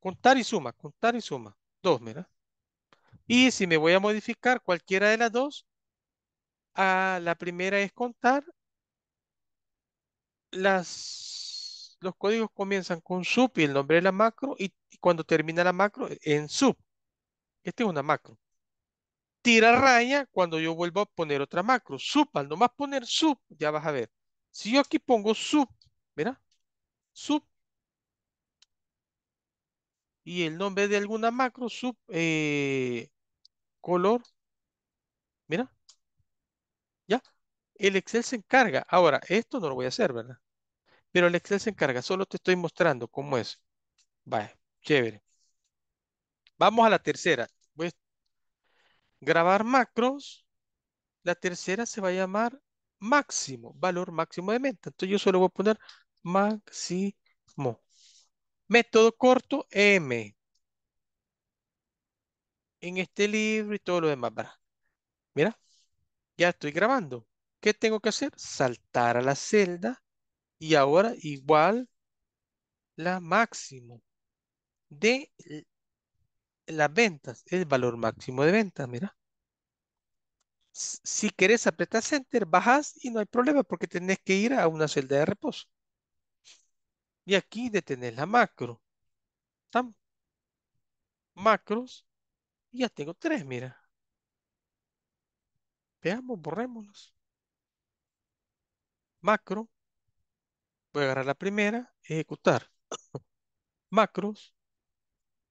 Contar y suma, contar y suma. Dos, mira. Y si me voy a modificar cualquiera de las dos, a la primera es contar. Las, los códigos comienzan con sub y el nombre de la macro y cuando termina la macro en sub. Esta es una macro tira raya cuando yo vuelvo a poner otra macro. Sub, al nomás poner sub, ya vas a ver. Si yo aquí pongo sub, mira Sub. Y el nombre de alguna macro, sub, eh, color. Mira. ¿Ya? El Excel se encarga. Ahora, esto no lo voy a hacer, ¿verdad? Pero el Excel se encarga. Solo te estoy mostrando cómo es. Vaya, chévere. Vamos a la tercera. Voy, grabar macros, la tercera se va a llamar máximo, valor máximo de meta. Entonces yo solo voy a poner máximo. Método corto, M. En este libro y todo lo demás, Mira, ya estoy grabando. ¿Qué tengo que hacer? Saltar a la celda y ahora igual la máximo de las ventas, el valor máximo de ventas, mira. Si querés apretar Enter, bajas y no hay problema porque tenés que ir a una celda de reposo. Y aquí detenés la macro. ¿Estamos? Macros. Y ya tengo tres, mira. Veamos, borrémonos. Macro. Voy a agarrar la primera, ejecutar. Macros.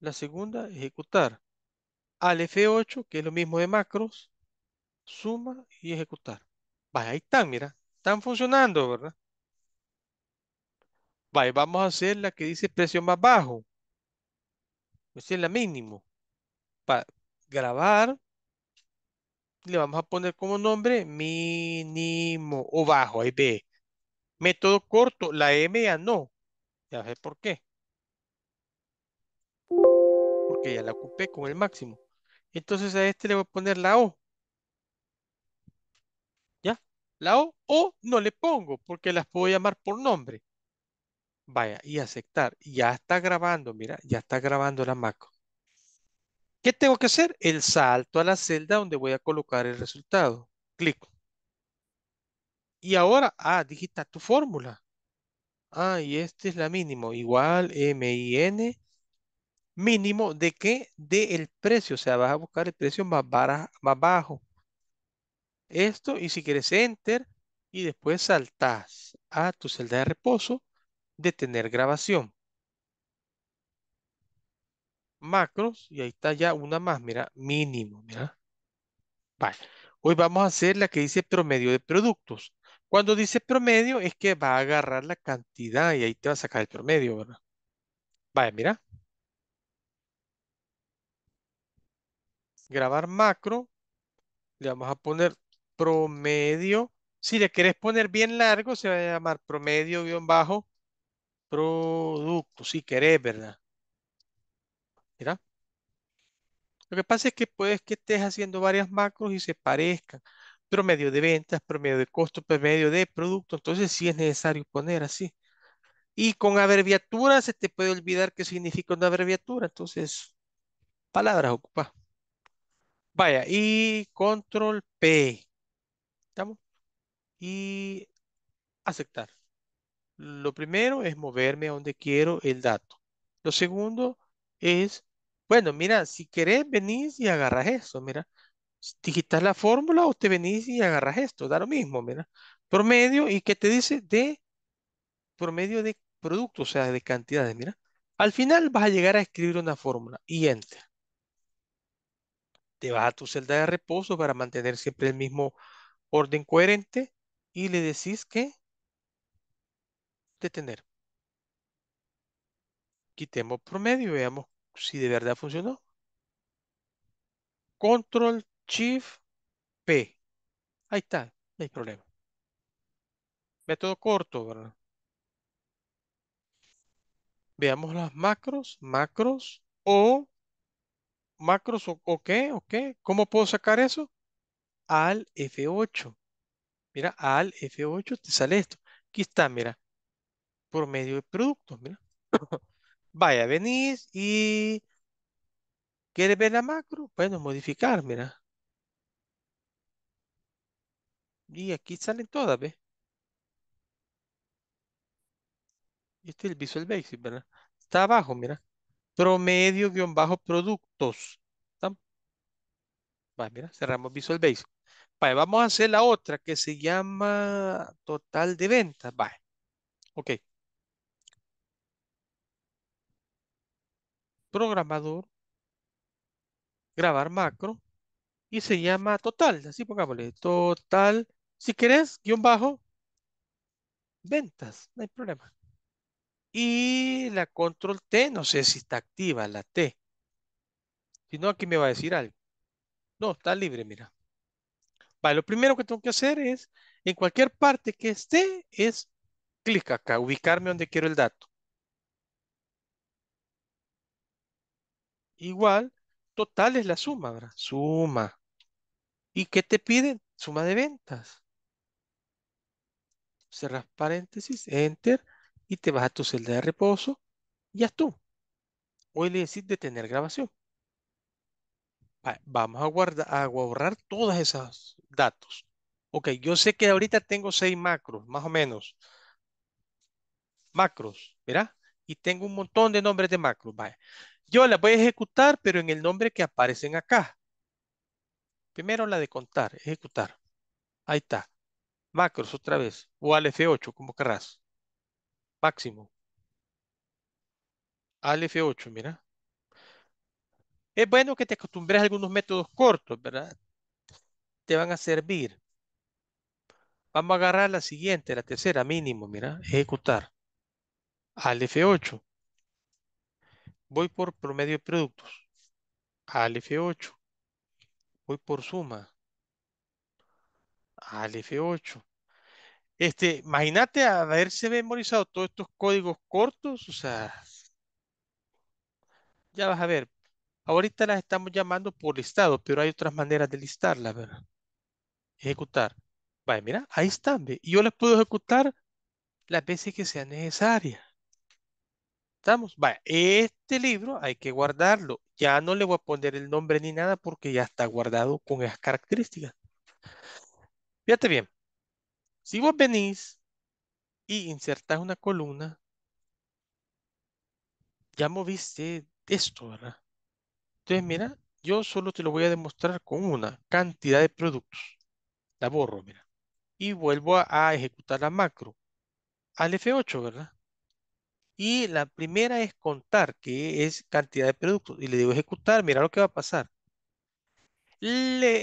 La segunda, ejecutar. Al F8, que es lo mismo de macros, suma y ejecutar. ahí están, mira. Están funcionando, ¿verdad? vamos a hacer la que dice presión más bajo. Esa es la mínimo. Para grabar, le vamos a poner como nombre mínimo o bajo, ahí ve. Método corto, la M no. Ya sé por qué. Que ya la ocupé con el máximo. Entonces a este le voy a poner la O. ¿Ya? La O o no le pongo porque las puedo llamar por nombre. Vaya, y aceptar. Ya está grabando, mira, ya está grabando la macro. ¿Qué tengo que hacer? El salto a la celda donde voy a colocar el resultado. Clic. Y ahora, ah, digita tu fórmula. Ah, y esta es la mínimo. Igual M N mínimo de que de el precio, o sea, vas a buscar el precio más, más bajo. Esto, y si quieres enter, y después saltas a tu celda de reposo, de tener grabación. Macros, y ahí está ya una más, mira, mínimo, mira. Vale. Hoy vamos a hacer la que dice promedio de productos. Cuando dice promedio es que va a agarrar la cantidad y ahí te va a sacar el promedio, ¿verdad? Vale, mira. grabar macro, le vamos a poner promedio. Si le querés poner bien largo, se va a llamar promedio guión bajo producto, si querés, ¿verdad? Mira. Lo que pasa es que puedes que estés haciendo varias macros y se parezcan. Promedio de ventas, promedio de costo, promedio de producto. Entonces sí es necesario poner así. Y con abreviatura se te puede olvidar qué significa una abreviatura. Entonces, palabras ocupadas. Vaya, y control P. ¿Estamos? Y aceptar. Lo primero es moverme a donde quiero el dato. Lo segundo es, bueno, mira, si querés venís y agarras esto, mira. Digitas la fórmula o te venís y agarras esto, da lo mismo, mira. Promedio, ¿y qué te dice? De promedio de producto, o sea, de cantidades, mira. Al final vas a llegar a escribir una fórmula y enter te vas a tu celda de reposo para mantener siempre el mismo orden coherente y le decís que detener. Quitemos promedio y veamos si de verdad funcionó. Control Shift P. Ahí está, no hay problema. Método corto, ¿verdad? Veamos las macros, macros o macros o, ok, qué, o qué. ¿Cómo puedo sacar eso? Al F8. Mira, al F8 te sale esto. Aquí está, mira. Por medio de productos, mira. Vaya, venís y... ¿Quieres ver la macro? Bueno, modificar, mira. Y aquí salen todas, ¿ves? Este es el Visual Basic, ¿verdad? Está abajo, mira promedio-productos. mira, cerramos Visual Basic. vamos a hacer la otra que se llama total de ventas. Ok. Programador. Grabar macro. Y se llama total. Así pongámosle. Total. Si querés, guión bajo. Ventas. No hay problema. Y la control T, no sé si está activa la T. Si no, aquí me va a decir algo. No, está libre, mira. Vale, lo primero que tengo que hacer es, en cualquier parte que esté, es clic acá, ubicarme donde quiero el dato. Igual, total es la suma, ¿verdad? Suma. ¿Y qué te piden? Suma de ventas. Cerras paréntesis, enter te vas a tu celda de reposo y ya tú. Hoy le decís tener grabación. Vamos a, guardar a guardar todas esas datos. Ok, yo sé que ahorita tengo seis macros, más o menos. Macros, ¿verdad? Y tengo un montón de nombres de macros. Yo las voy a ejecutar, pero en el nombre que aparecen acá. Primero la de contar, ejecutar. Ahí está. Macros otra vez. O al F8, como querrás máximo. Al F8, mira. Es bueno que te acostumbres a algunos métodos cortos, ¿verdad? Te van a servir. Vamos a agarrar la siguiente, la tercera, mínimo, mira, ejecutar. Al F8. Voy por promedio de productos. Al F8. Voy por suma. Al F8. Este, imagínate haberse memorizado todos estos códigos cortos, o sea, ya vas a ver. Ahorita las estamos llamando por listado, pero hay otras maneras de listarlas, ¿verdad? Ejecutar. Vale, mira, ahí están. yo las puedo ejecutar las veces que sea necesaria. ¿Estamos? Vale, este libro hay que guardarlo. Ya no le voy a poner el nombre ni nada porque ya está guardado con esas características. Fíjate bien. Si vos venís y insertás una columna, ya moviste esto, ¿verdad? Entonces, mira, yo solo te lo voy a demostrar con una cantidad de productos. La borro, mira. Y vuelvo a, a ejecutar la macro. Al F8, ¿verdad? Y la primera es contar, que es cantidad de productos. Y le digo ejecutar, mira lo que va a pasar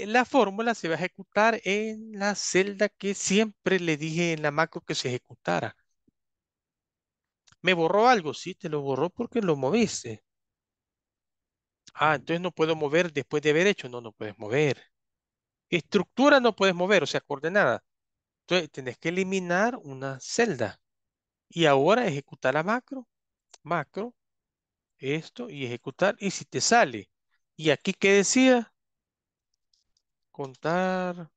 la fórmula se va a ejecutar en la celda que siempre le dije en la macro que se ejecutara. ¿Me borró algo? Sí, te lo borró porque lo moviste. Ah, entonces no puedo mover después de haber hecho. No, no puedes mover. Estructura no puedes mover, o sea, coordenada. Entonces tenés que eliminar una celda. Y ahora ejecutar la macro. Macro. Esto y ejecutar. Y si te sale. ¿Y aquí qué decía? Contar.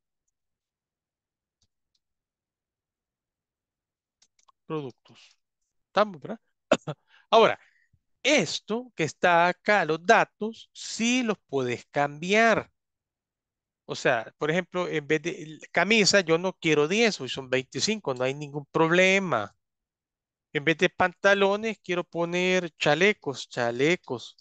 Productos. Estamos, ¿verdad? Ahora, esto que está acá, los datos, sí los puedes cambiar. O sea, por ejemplo, en vez de camisa, yo no quiero 10, hoy son 25, no hay ningún problema. En vez de pantalones, quiero poner chalecos, chalecos.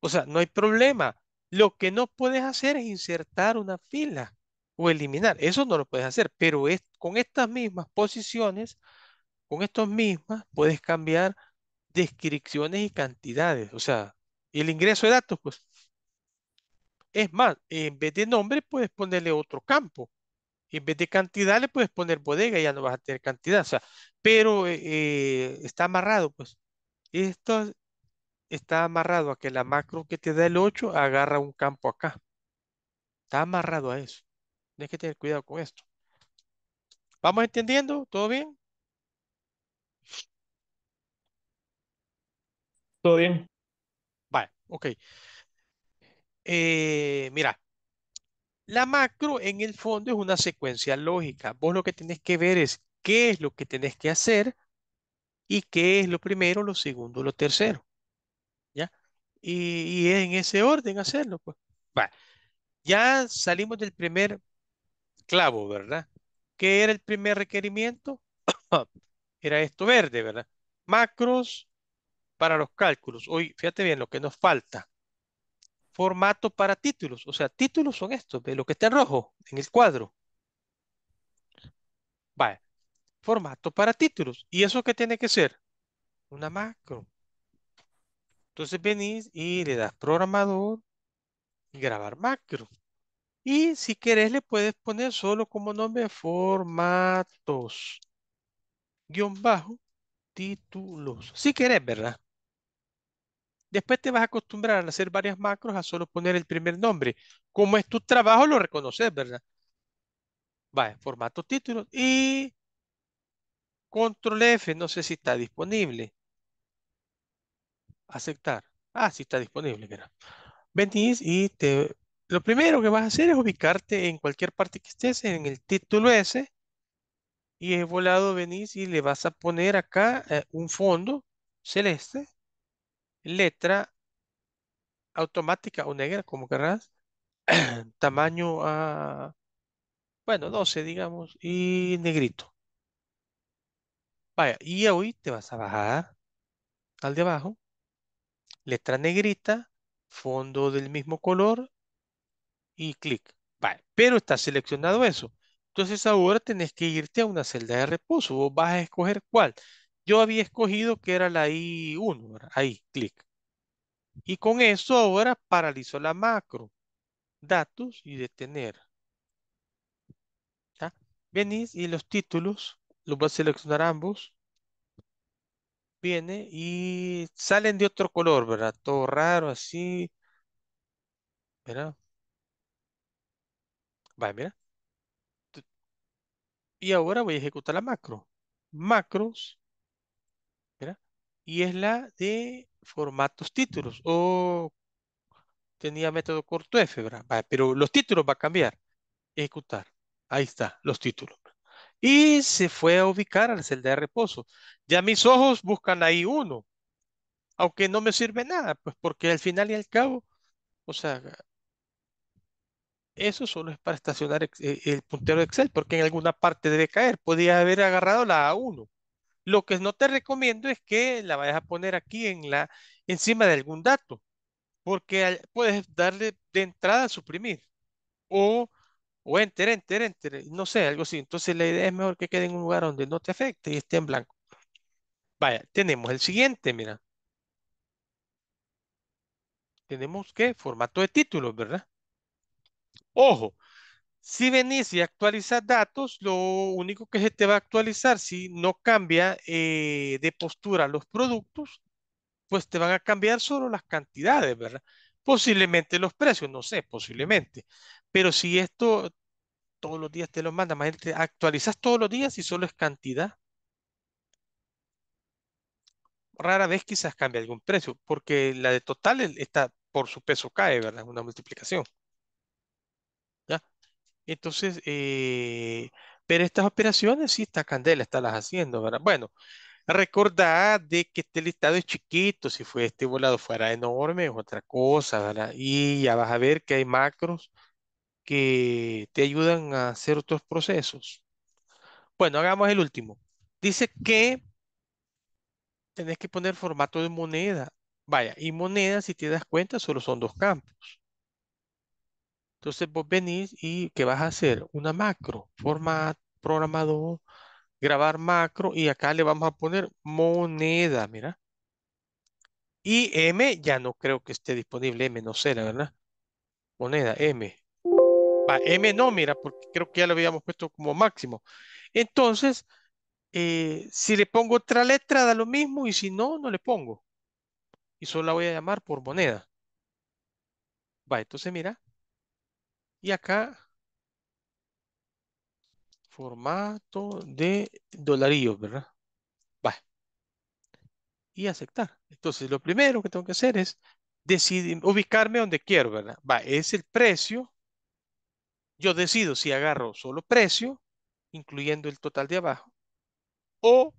O sea, no hay problema. Lo que no puedes hacer es insertar una fila o eliminar. Eso no lo puedes hacer, pero es, con estas mismas posiciones, con estas mismas, puedes cambiar descripciones y cantidades. O sea, el ingreso de datos, pues. Es más, en vez de nombre puedes ponerle otro campo. En vez de cantidad le puedes poner bodega, y ya no vas a tener cantidad. O sea, pero eh, eh, está amarrado, pues. Estos, está amarrado a que la macro que te da el 8 agarra un campo acá. Está amarrado a eso. Tienes que tener cuidado con esto. ¿Vamos entendiendo? ¿Todo bien? Todo bien. Vale, ok. Eh, mira, la macro en el fondo es una secuencia lógica. Vos lo que tenés que ver es qué es lo que tenés que hacer y qué es lo primero, lo segundo, lo tercero y, en ese orden hacerlo, pues. Ya salimos del primer clavo, ¿verdad? ¿Qué era el primer requerimiento? era esto verde, ¿verdad? Macros para los cálculos. Hoy, fíjate bien, lo que nos falta. Formato para títulos. O sea, títulos son estos, de lo que está en rojo, en el cuadro. va Formato para títulos. ¿Y eso qué tiene que ser? Una macro. Entonces venís y le das programador grabar macro. Y si querés le puedes poner solo como nombre formatos guión bajo títulos. Si querés, ¿verdad? Después te vas a acostumbrar a hacer varias macros a solo poner el primer nombre. Como es tu trabajo, lo reconoces, ¿verdad? Vale, formato títulos y control F, no sé si está disponible aceptar. Ah, sí está disponible, Venís y te, lo primero que vas a hacer es ubicarte en cualquier parte que estés, en el título s y he volado venís y le vas a poner acá eh, un fondo celeste, letra automática o negra, como querrás, tamaño a, bueno, 12, digamos, y negrito. Vaya, y hoy te vas a bajar al de abajo letra negrita, fondo del mismo color y clic. Vale, pero está seleccionado eso. Entonces ahora tenés que irte a una celda de reposo. Vos vas a escoger cuál. Yo había escogido que era la I1, ahí, clic. Y con eso ahora paralizo la macro. Datos y detener. Venís y los títulos, los voy a seleccionar ambos viene y salen de otro color, ¿verdad? Todo raro, así. ¿Verdad? Va, mira. Y ahora voy a ejecutar la macro. Macros. ¿Verdad? Y es la de formatos títulos. O tenía método corto F, ¿verdad? pero los títulos va a cambiar. Ejecutar. Ahí está, los títulos y se fue a ubicar a la celda de reposo. Ya mis ojos buscan ahí uno, aunque no me sirve nada, pues porque al final y al cabo, o sea, eso solo es para estacionar eh, el puntero de Excel, porque en alguna parte debe caer. podía haber agarrado la A1. Lo que no te recomiendo es que la vayas a poner aquí en la, encima de algún dato, porque puedes darle de entrada a suprimir o o enter, enter, enter, no sé, algo así. Entonces la idea es mejor que quede en un lugar donde no te afecte y esté en blanco. Vaya, tenemos el siguiente, mira. Tenemos que formato de título, ¿verdad? Ojo, si venís y actualizas datos, lo único que se te va a actualizar si no cambia eh, de postura los productos, pues te van a cambiar solo las cantidades, ¿verdad? Posiblemente los precios, no sé, posiblemente. Pero si esto todos los días te lo manda, imagínate, actualizas todos los días y solo es cantidad. Rara vez quizás cambia algún precio, porque la de total está por su peso cae, ¿verdad? una multiplicación. ¿Ya? Entonces, eh, pero estas operaciones sí está candela, está las haciendo, ¿verdad? Bueno, recordad de que este listado es chiquito, si fue este volado fuera enorme es otra cosa, ¿verdad? Y ya vas a ver que hay macros que te ayudan a hacer otros procesos. Bueno, hagamos el último. Dice que tenés que poner formato de moneda. Vaya, y moneda, si te das cuenta, solo son dos campos. Entonces vos venís y ¿qué vas a hacer? Una macro, formato, programador, grabar macro y acá le vamos a poner moneda, mira. Y M, ya no creo que esté disponible M, no sé, la verdad. Moneda, M. M no, mira, porque creo que ya lo habíamos puesto como máximo. Entonces, eh, si le pongo otra letra, da lo mismo, y si no, no le pongo. Y solo la voy a llamar por moneda. Va, entonces mira. Y acá, formato de dolarillos, ¿verdad? Va. Y aceptar. Entonces, lo primero que tengo que hacer es decidir, ubicarme donde quiero, ¿verdad? Va, es el precio yo decido si agarro solo precio, incluyendo el total de abajo, o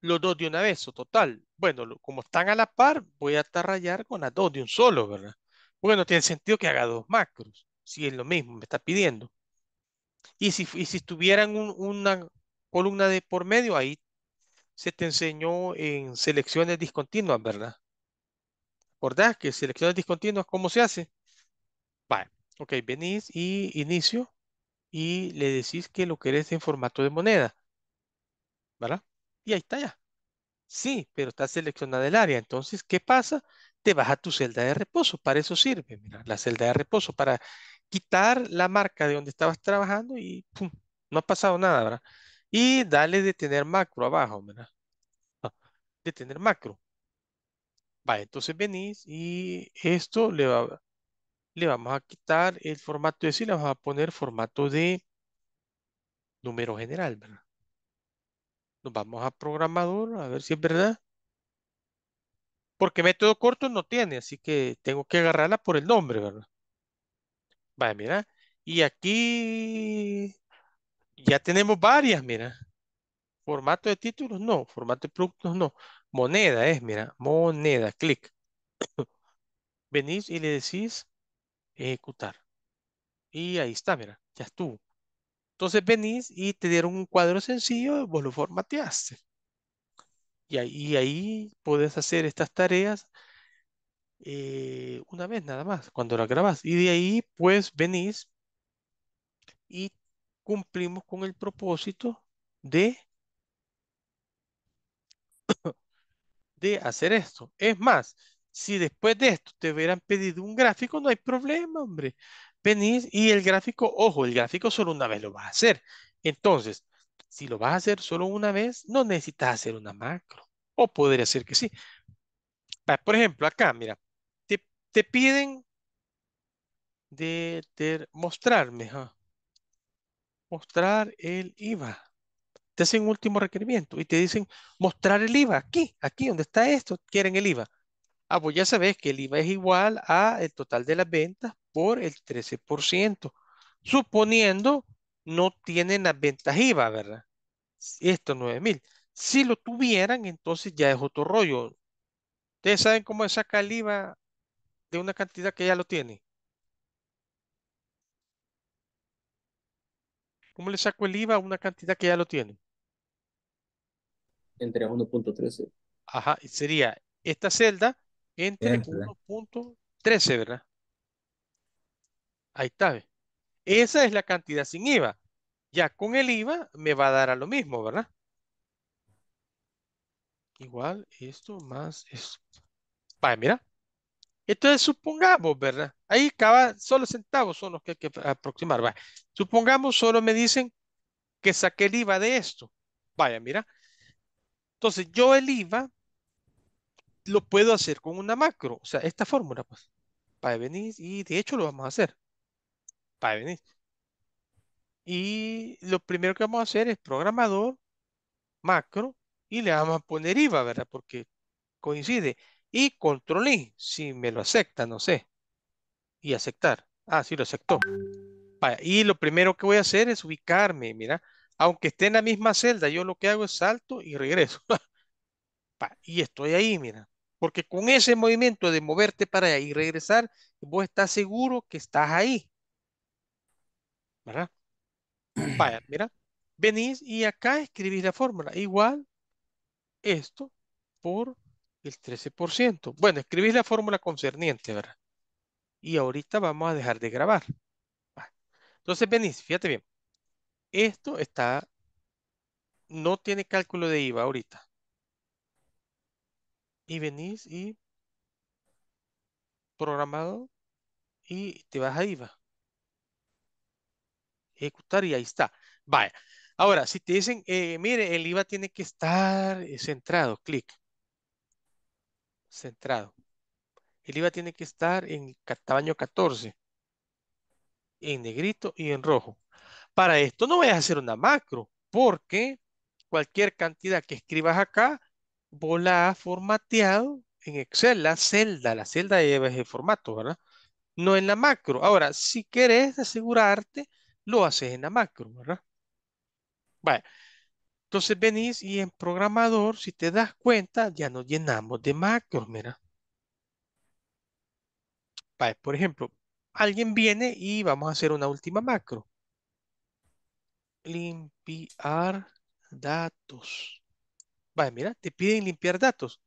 los dos de una vez, o total. Bueno, como están a la par, voy a rayar con las dos de un solo, ¿verdad? Bueno, tiene sentido que haga dos macros, si es lo mismo, me está pidiendo. Y si, y tuvieran una columna de por medio, ahí se te enseñó en selecciones discontinuas, ¿verdad? ¿Acordás que selecciones discontinuas, cómo se hace? Vale Ok, venís y inicio y le decís que lo querés en formato de moneda, ¿verdad? Y ahí está ya. Sí, pero está seleccionada el área. Entonces, ¿qué pasa? Te vas a tu celda de reposo. Para eso sirve, mira, la celda de reposo, para quitar la marca de donde estabas trabajando y pum, no ha pasado nada, ¿verdad? Y dale detener macro abajo, ¿verdad? Ah, detener macro. Va, entonces venís y esto le va, le vamos a quitar el formato de sí, le vamos a poner formato de número general, ¿verdad? Nos vamos a programador, a ver si es verdad. Porque método corto no tiene, así que tengo que agarrarla por el nombre, ¿verdad? Vaya, mira. Y aquí ya tenemos varias, mira. Formato de títulos, no. Formato de productos, no. Moneda es, ¿eh? mira. Moneda, clic. Venís y le decís ejecutar. Y ahí está, mira, ya estuvo. Entonces venís y te dieron un cuadro sencillo, vos lo formateaste. Y ahí, y ahí puedes hacer estas tareas eh, una vez nada más, cuando las grabás. Y de ahí, pues, venís y cumplimos con el propósito de, de hacer esto. Es más, si después de esto te hubieran pedido un gráfico, no hay problema, hombre. Venir y el gráfico, ojo, el gráfico solo una vez lo va a hacer. Entonces, si lo vas a hacer solo una vez, no necesitas hacer una macro. O podría hacer que sí. Ah, por ejemplo, acá, mira, te, te piden de, mostrarme, mostrar el IVA. Te hacen un último requerimiento y te dicen mostrar el IVA aquí, aquí donde está esto, quieren el IVA. Ah, pues ya sabes que el IVA es igual a el total de las ventas por el 13%, suponiendo no tienen las ventas IVA, ¿verdad? Esto 9000. Si lo tuvieran, entonces ya es otro rollo. Ustedes saben cómo saca sacar el IVA de una cantidad que ya lo tiene. ¿Cómo le saco el IVA a una cantidad que ya lo tiene? Entre 1.13. Ajá, sería esta celda entre, 1.13, ¿verdad? Ahí está. Esa es la cantidad sin IVA. Ya con el IVA me va a dar a lo mismo, ¿verdad? Igual esto más esto. vaya mira. Entonces supongamos, ¿verdad? Ahí acaba, solo centavos son los que hay que aproximar. Supongamos solo me dicen que saqué el IVA de esto. Vaya, mira. Entonces yo el IVA lo puedo hacer con una macro, o sea, esta fórmula, pues, para venir, y de hecho lo vamos a hacer, para venir. Y lo primero que vamos a hacer es programador, macro, y le vamos a poner IVA, ¿verdad? Porque coincide. Y control I, si me lo acepta, no sé. Y aceptar. Ah, sí, lo aceptó. y lo primero que voy a hacer es ubicarme, mira. Aunque esté en la misma celda, yo lo que hago es salto y regreso. y estoy ahí, mira. Porque con ese movimiento de moverte para allá y regresar, vos estás seguro que estás ahí. ¿Verdad? Vaya, mira. Venís y acá escribís la fórmula. Igual esto por el 13%. Bueno, escribís la fórmula concerniente, ¿verdad? Y ahorita vamos a dejar de grabar. Entonces venís, fíjate bien. Esto está, no tiene cálculo de IVA ahorita y venís y programado y te vas a IVA. Ejecutar y ahí está. Vaya. Ahora, si te dicen, eh, mire, el IVA tiene que estar eh, centrado, clic. Centrado. El IVA tiene que estar en tamaño 14, en negrito y en rojo. Para esto no voy a hacer una macro, porque cualquier cantidad que escribas acá vos la formateado en Excel, la celda, la celda lleva ese formato, ¿verdad? No en la macro. Ahora, si querés asegurarte, lo haces en la macro, ¿verdad? Vale. Entonces venís y en programador, si te das cuenta, ya nos llenamos de macros, mira. por ejemplo, alguien viene y vamos a hacer una última macro. Limpiar datos. Vale, mira, te piden limpiar datos.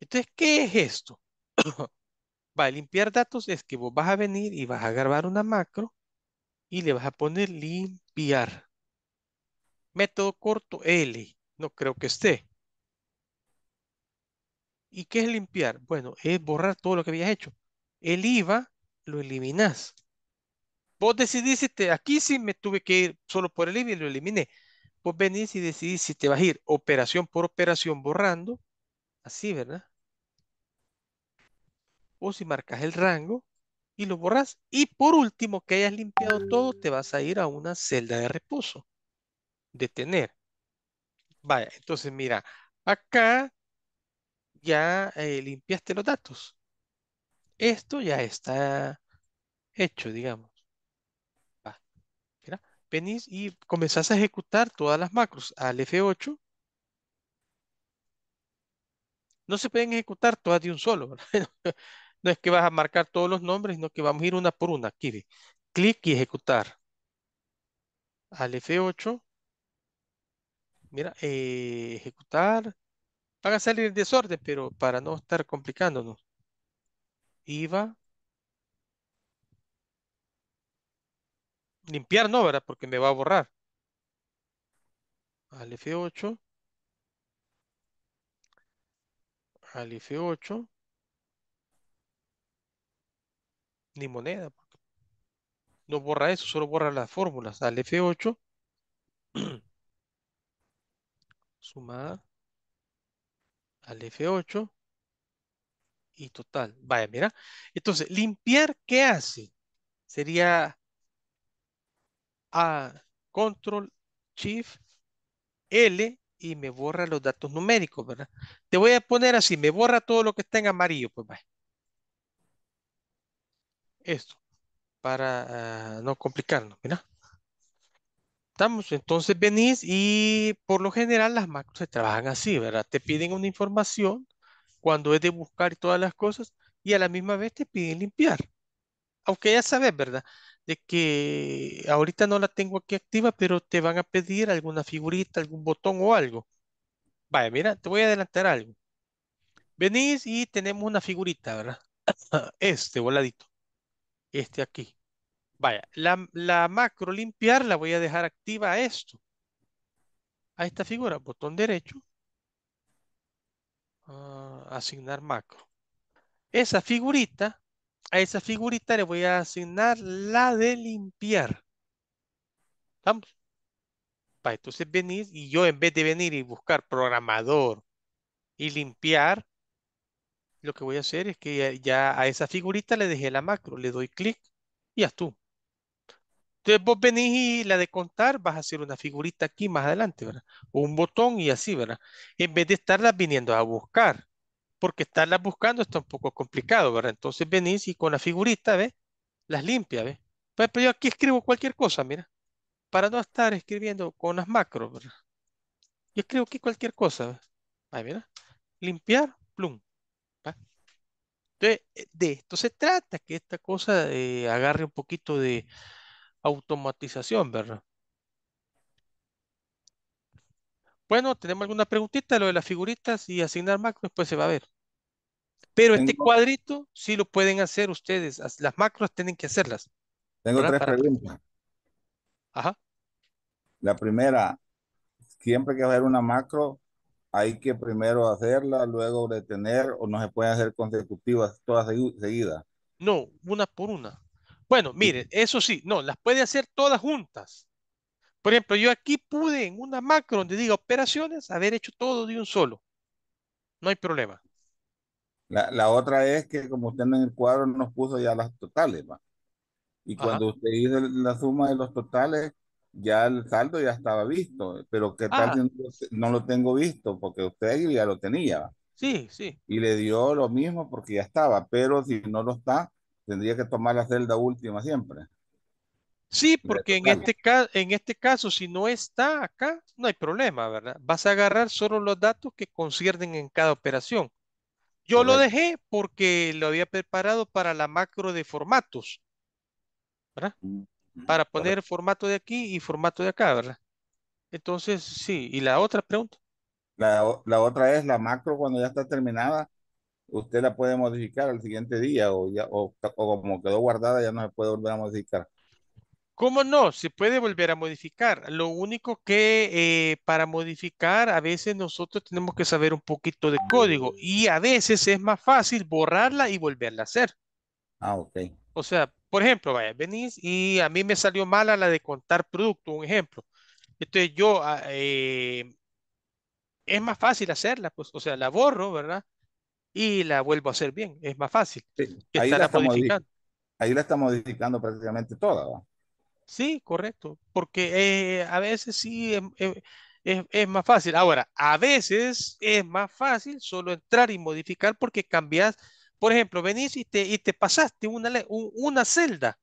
Entonces, ¿qué es esto? vale, limpiar datos es que vos vas a venir y vas a grabar una macro y le vas a poner limpiar. Método corto L. No creo que esté. ¿Y qué es limpiar? Bueno, es borrar todo lo que habías hecho. El IVA lo eliminás. Vos decidiste aquí sí me tuve que ir solo por el IVA y lo eliminé pues venís y decidís si te vas a ir operación por operación borrando, así, ¿verdad? O si marcas el rango y lo borras. Y por último, que hayas limpiado todo, te vas a ir a una celda de reposo. Detener. Vaya, entonces mira, acá ya eh, limpiaste los datos. Esto ya está hecho, digamos y comenzás a ejecutar todas las macros al F8. No se pueden ejecutar todas de un solo. No es que vas a marcar todos los nombres, sino que vamos a ir una por una. Aquí Clic y ejecutar. Al F8. Mira, eh, ejecutar. Van a salir el desorden, pero para no estar complicándonos. IVA. Limpiar no, ¿verdad? Porque me va a borrar. Al F8. Al F8. Ni moneda. No borra eso, solo borra las fórmulas. Al F8. Sumada. Al F8. Y total. Vaya, mira. Entonces, limpiar, ¿qué hace? Sería a control shift L y me borra los datos numéricos, ¿verdad? Te voy a poner así, me borra todo lo que está en amarillo, pues vaya. Esto, para ah, no complicarnos, mira. Estamos, entonces venís y por lo general las macros se trabajan así, ¿verdad? Te piden una información cuando es de buscar todas las cosas y a la misma vez te piden limpiar. Aunque ya sabes, ¿verdad? de que ahorita no la tengo aquí activa, pero te van a pedir alguna figurita, algún botón o algo. Vaya, mira, te voy a adelantar algo. Venís y tenemos una figurita, ¿verdad? Este voladito. Este aquí. Vaya, la, macro limpiar la voy a dejar activa a esto. A esta figura, botón derecho. Ah, asignar macro. Esa figurita a esa figurita le voy a asignar la de limpiar. Vamos. entonces venir y yo en vez de venir y buscar programador y limpiar, lo que voy a hacer es que ya, a esa figurita le dejé la macro, le doy clic y haz tú. Entonces vos venís y la de contar vas a hacer una figurita aquí más adelante, ¿verdad? un botón y así, ¿verdad? En vez de estarla viniendo a buscar porque estarlas buscando está un poco complicado, ¿verdad? Entonces venís y con la figurita, ¿ves? Las limpia, ¿ves? pero yo aquí escribo cualquier cosa, mira, para no estar escribiendo con las macros, ¿verdad? Yo escribo aquí cualquier cosa, ¿ves? Ahí, mira, limpiar, plum. Entonces, eh, de esto se trata, que esta cosa eh, agarre un poquito de automatización, ¿verdad? Bueno, tenemos alguna preguntita, lo de las figuritas y asignar macros, después pues, se va a ver. Pero este cuadrito sí lo pueden hacer ustedes. Las macros tienen que hacerlas. Tengo tres preguntas. Ajá. La primera, siempre que haber una macro, hay que primero hacerla, luego detener, o no se pueden hacer consecutivas todas seguidas. No, una por una. Bueno, mire, eso sí, no, las puede hacer todas juntas. Por ejemplo, yo aquí pude en una macro donde diga operaciones haber hecho todo de un solo. No hay problema. La, otra es que como usted en el cuadro nos puso ya las totales, ¿va? Y cuando usted hizo la suma de los totales, ya el saldo ya estaba visto, pero qué tal ah. no lo tengo visto porque usted ya lo tenía. Sí, sí. Y le dio lo mismo porque ya estaba, pero si no lo está, tendría que tomar la celda última siempre. Sí, porque en este, en este caso, si no está acá, no hay problema, ¿verdad? Vas a agarrar solo los datos que conciernen en cada operación. Yo lo dejé porque lo había preparado para la macro de formatos, ¿verdad? Mm, para mm, poner formato de aquí y formato de acá, ¿verdad? Entonces, sí. ¿Y la otra pregunta? La, otra es la macro cuando ya está terminada usted la puede modificar al siguiente día o ya o, como quedó guardada ya no se puede volver a modificar. ¿Cómo no? Se puede volver a modificar. Lo único que eh, para modificar a veces nosotros tenemos que saber un poquito de código y a veces es más fácil borrarla y volverla a hacer. Ah, ok. O sea, por ejemplo, vaya, venís y a mí me salió mala la de contar producto, un ejemplo. Entonces yo, ah, eh, es más fácil hacerla, pues, o sea, la borro, ¿verdad? Y la vuelvo a hacer bien, es más fácil. Ahí, la está modificando. ahí la estamos modificando prácticamente toda, ¿verdad? Sí, correcto, porque eh, a veces sí es, más fácil. Ahora, a veces es más fácil solo entrar y modificar porque cambias, por ejemplo, venís y te, pasaste una, una celda.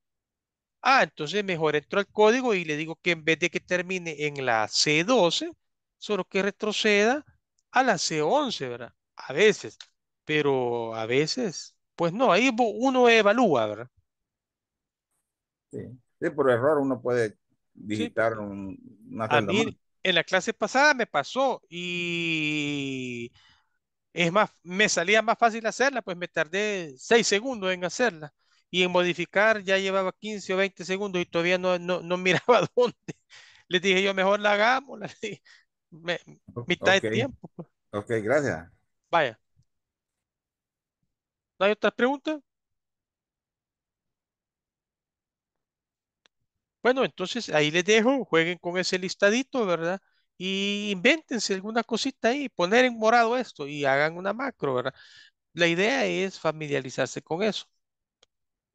Ah, entonces mejor entro al código y le digo que en vez de que termine en la C12, solo que retroceda a la C11, ¿verdad? A veces, pero a veces, pues no, ahí uno evalúa, ¿verdad? Sí por error uno puede digitar una celda ah, en la clase pasada me pasó y es más, me salía más fácil hacerla, pues me tardé seis segundos en hacerla. Y en modificar ya llevaba 15 o 20 segundos y todavía no, no, miraba dónde. Les dije yo, mejor la hagamos, la me, mitad de tiempo. Pues. Ok, gracias. Vaya. ¿No hay otras preguntas? Bueno, entonces ahí les dejo, jueguen con ese listadito, ¿verdad? Y invéntense alguna cosita ahí, poner en morado esto y hagan una macro, ¿verdad? La idea es familiarizarse con eso.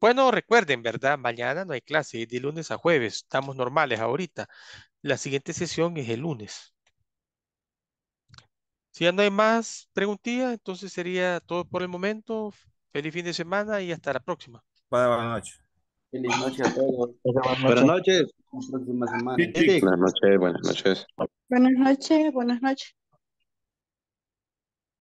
Bueno, recuerden, ¿verdad? Mañana no hay clase, de lunes a jueves, estamos normales ahorita. La siguiente sesión es el lunes. Si ya no hay más preguntillas, entonces sería todo por el momento. Feliz fin de semana y hasta la próxima. Buenas noches. Feliz noche a todos. Buenas noches. Buenas noches, buenas noches. Buenas noches, buenas noches.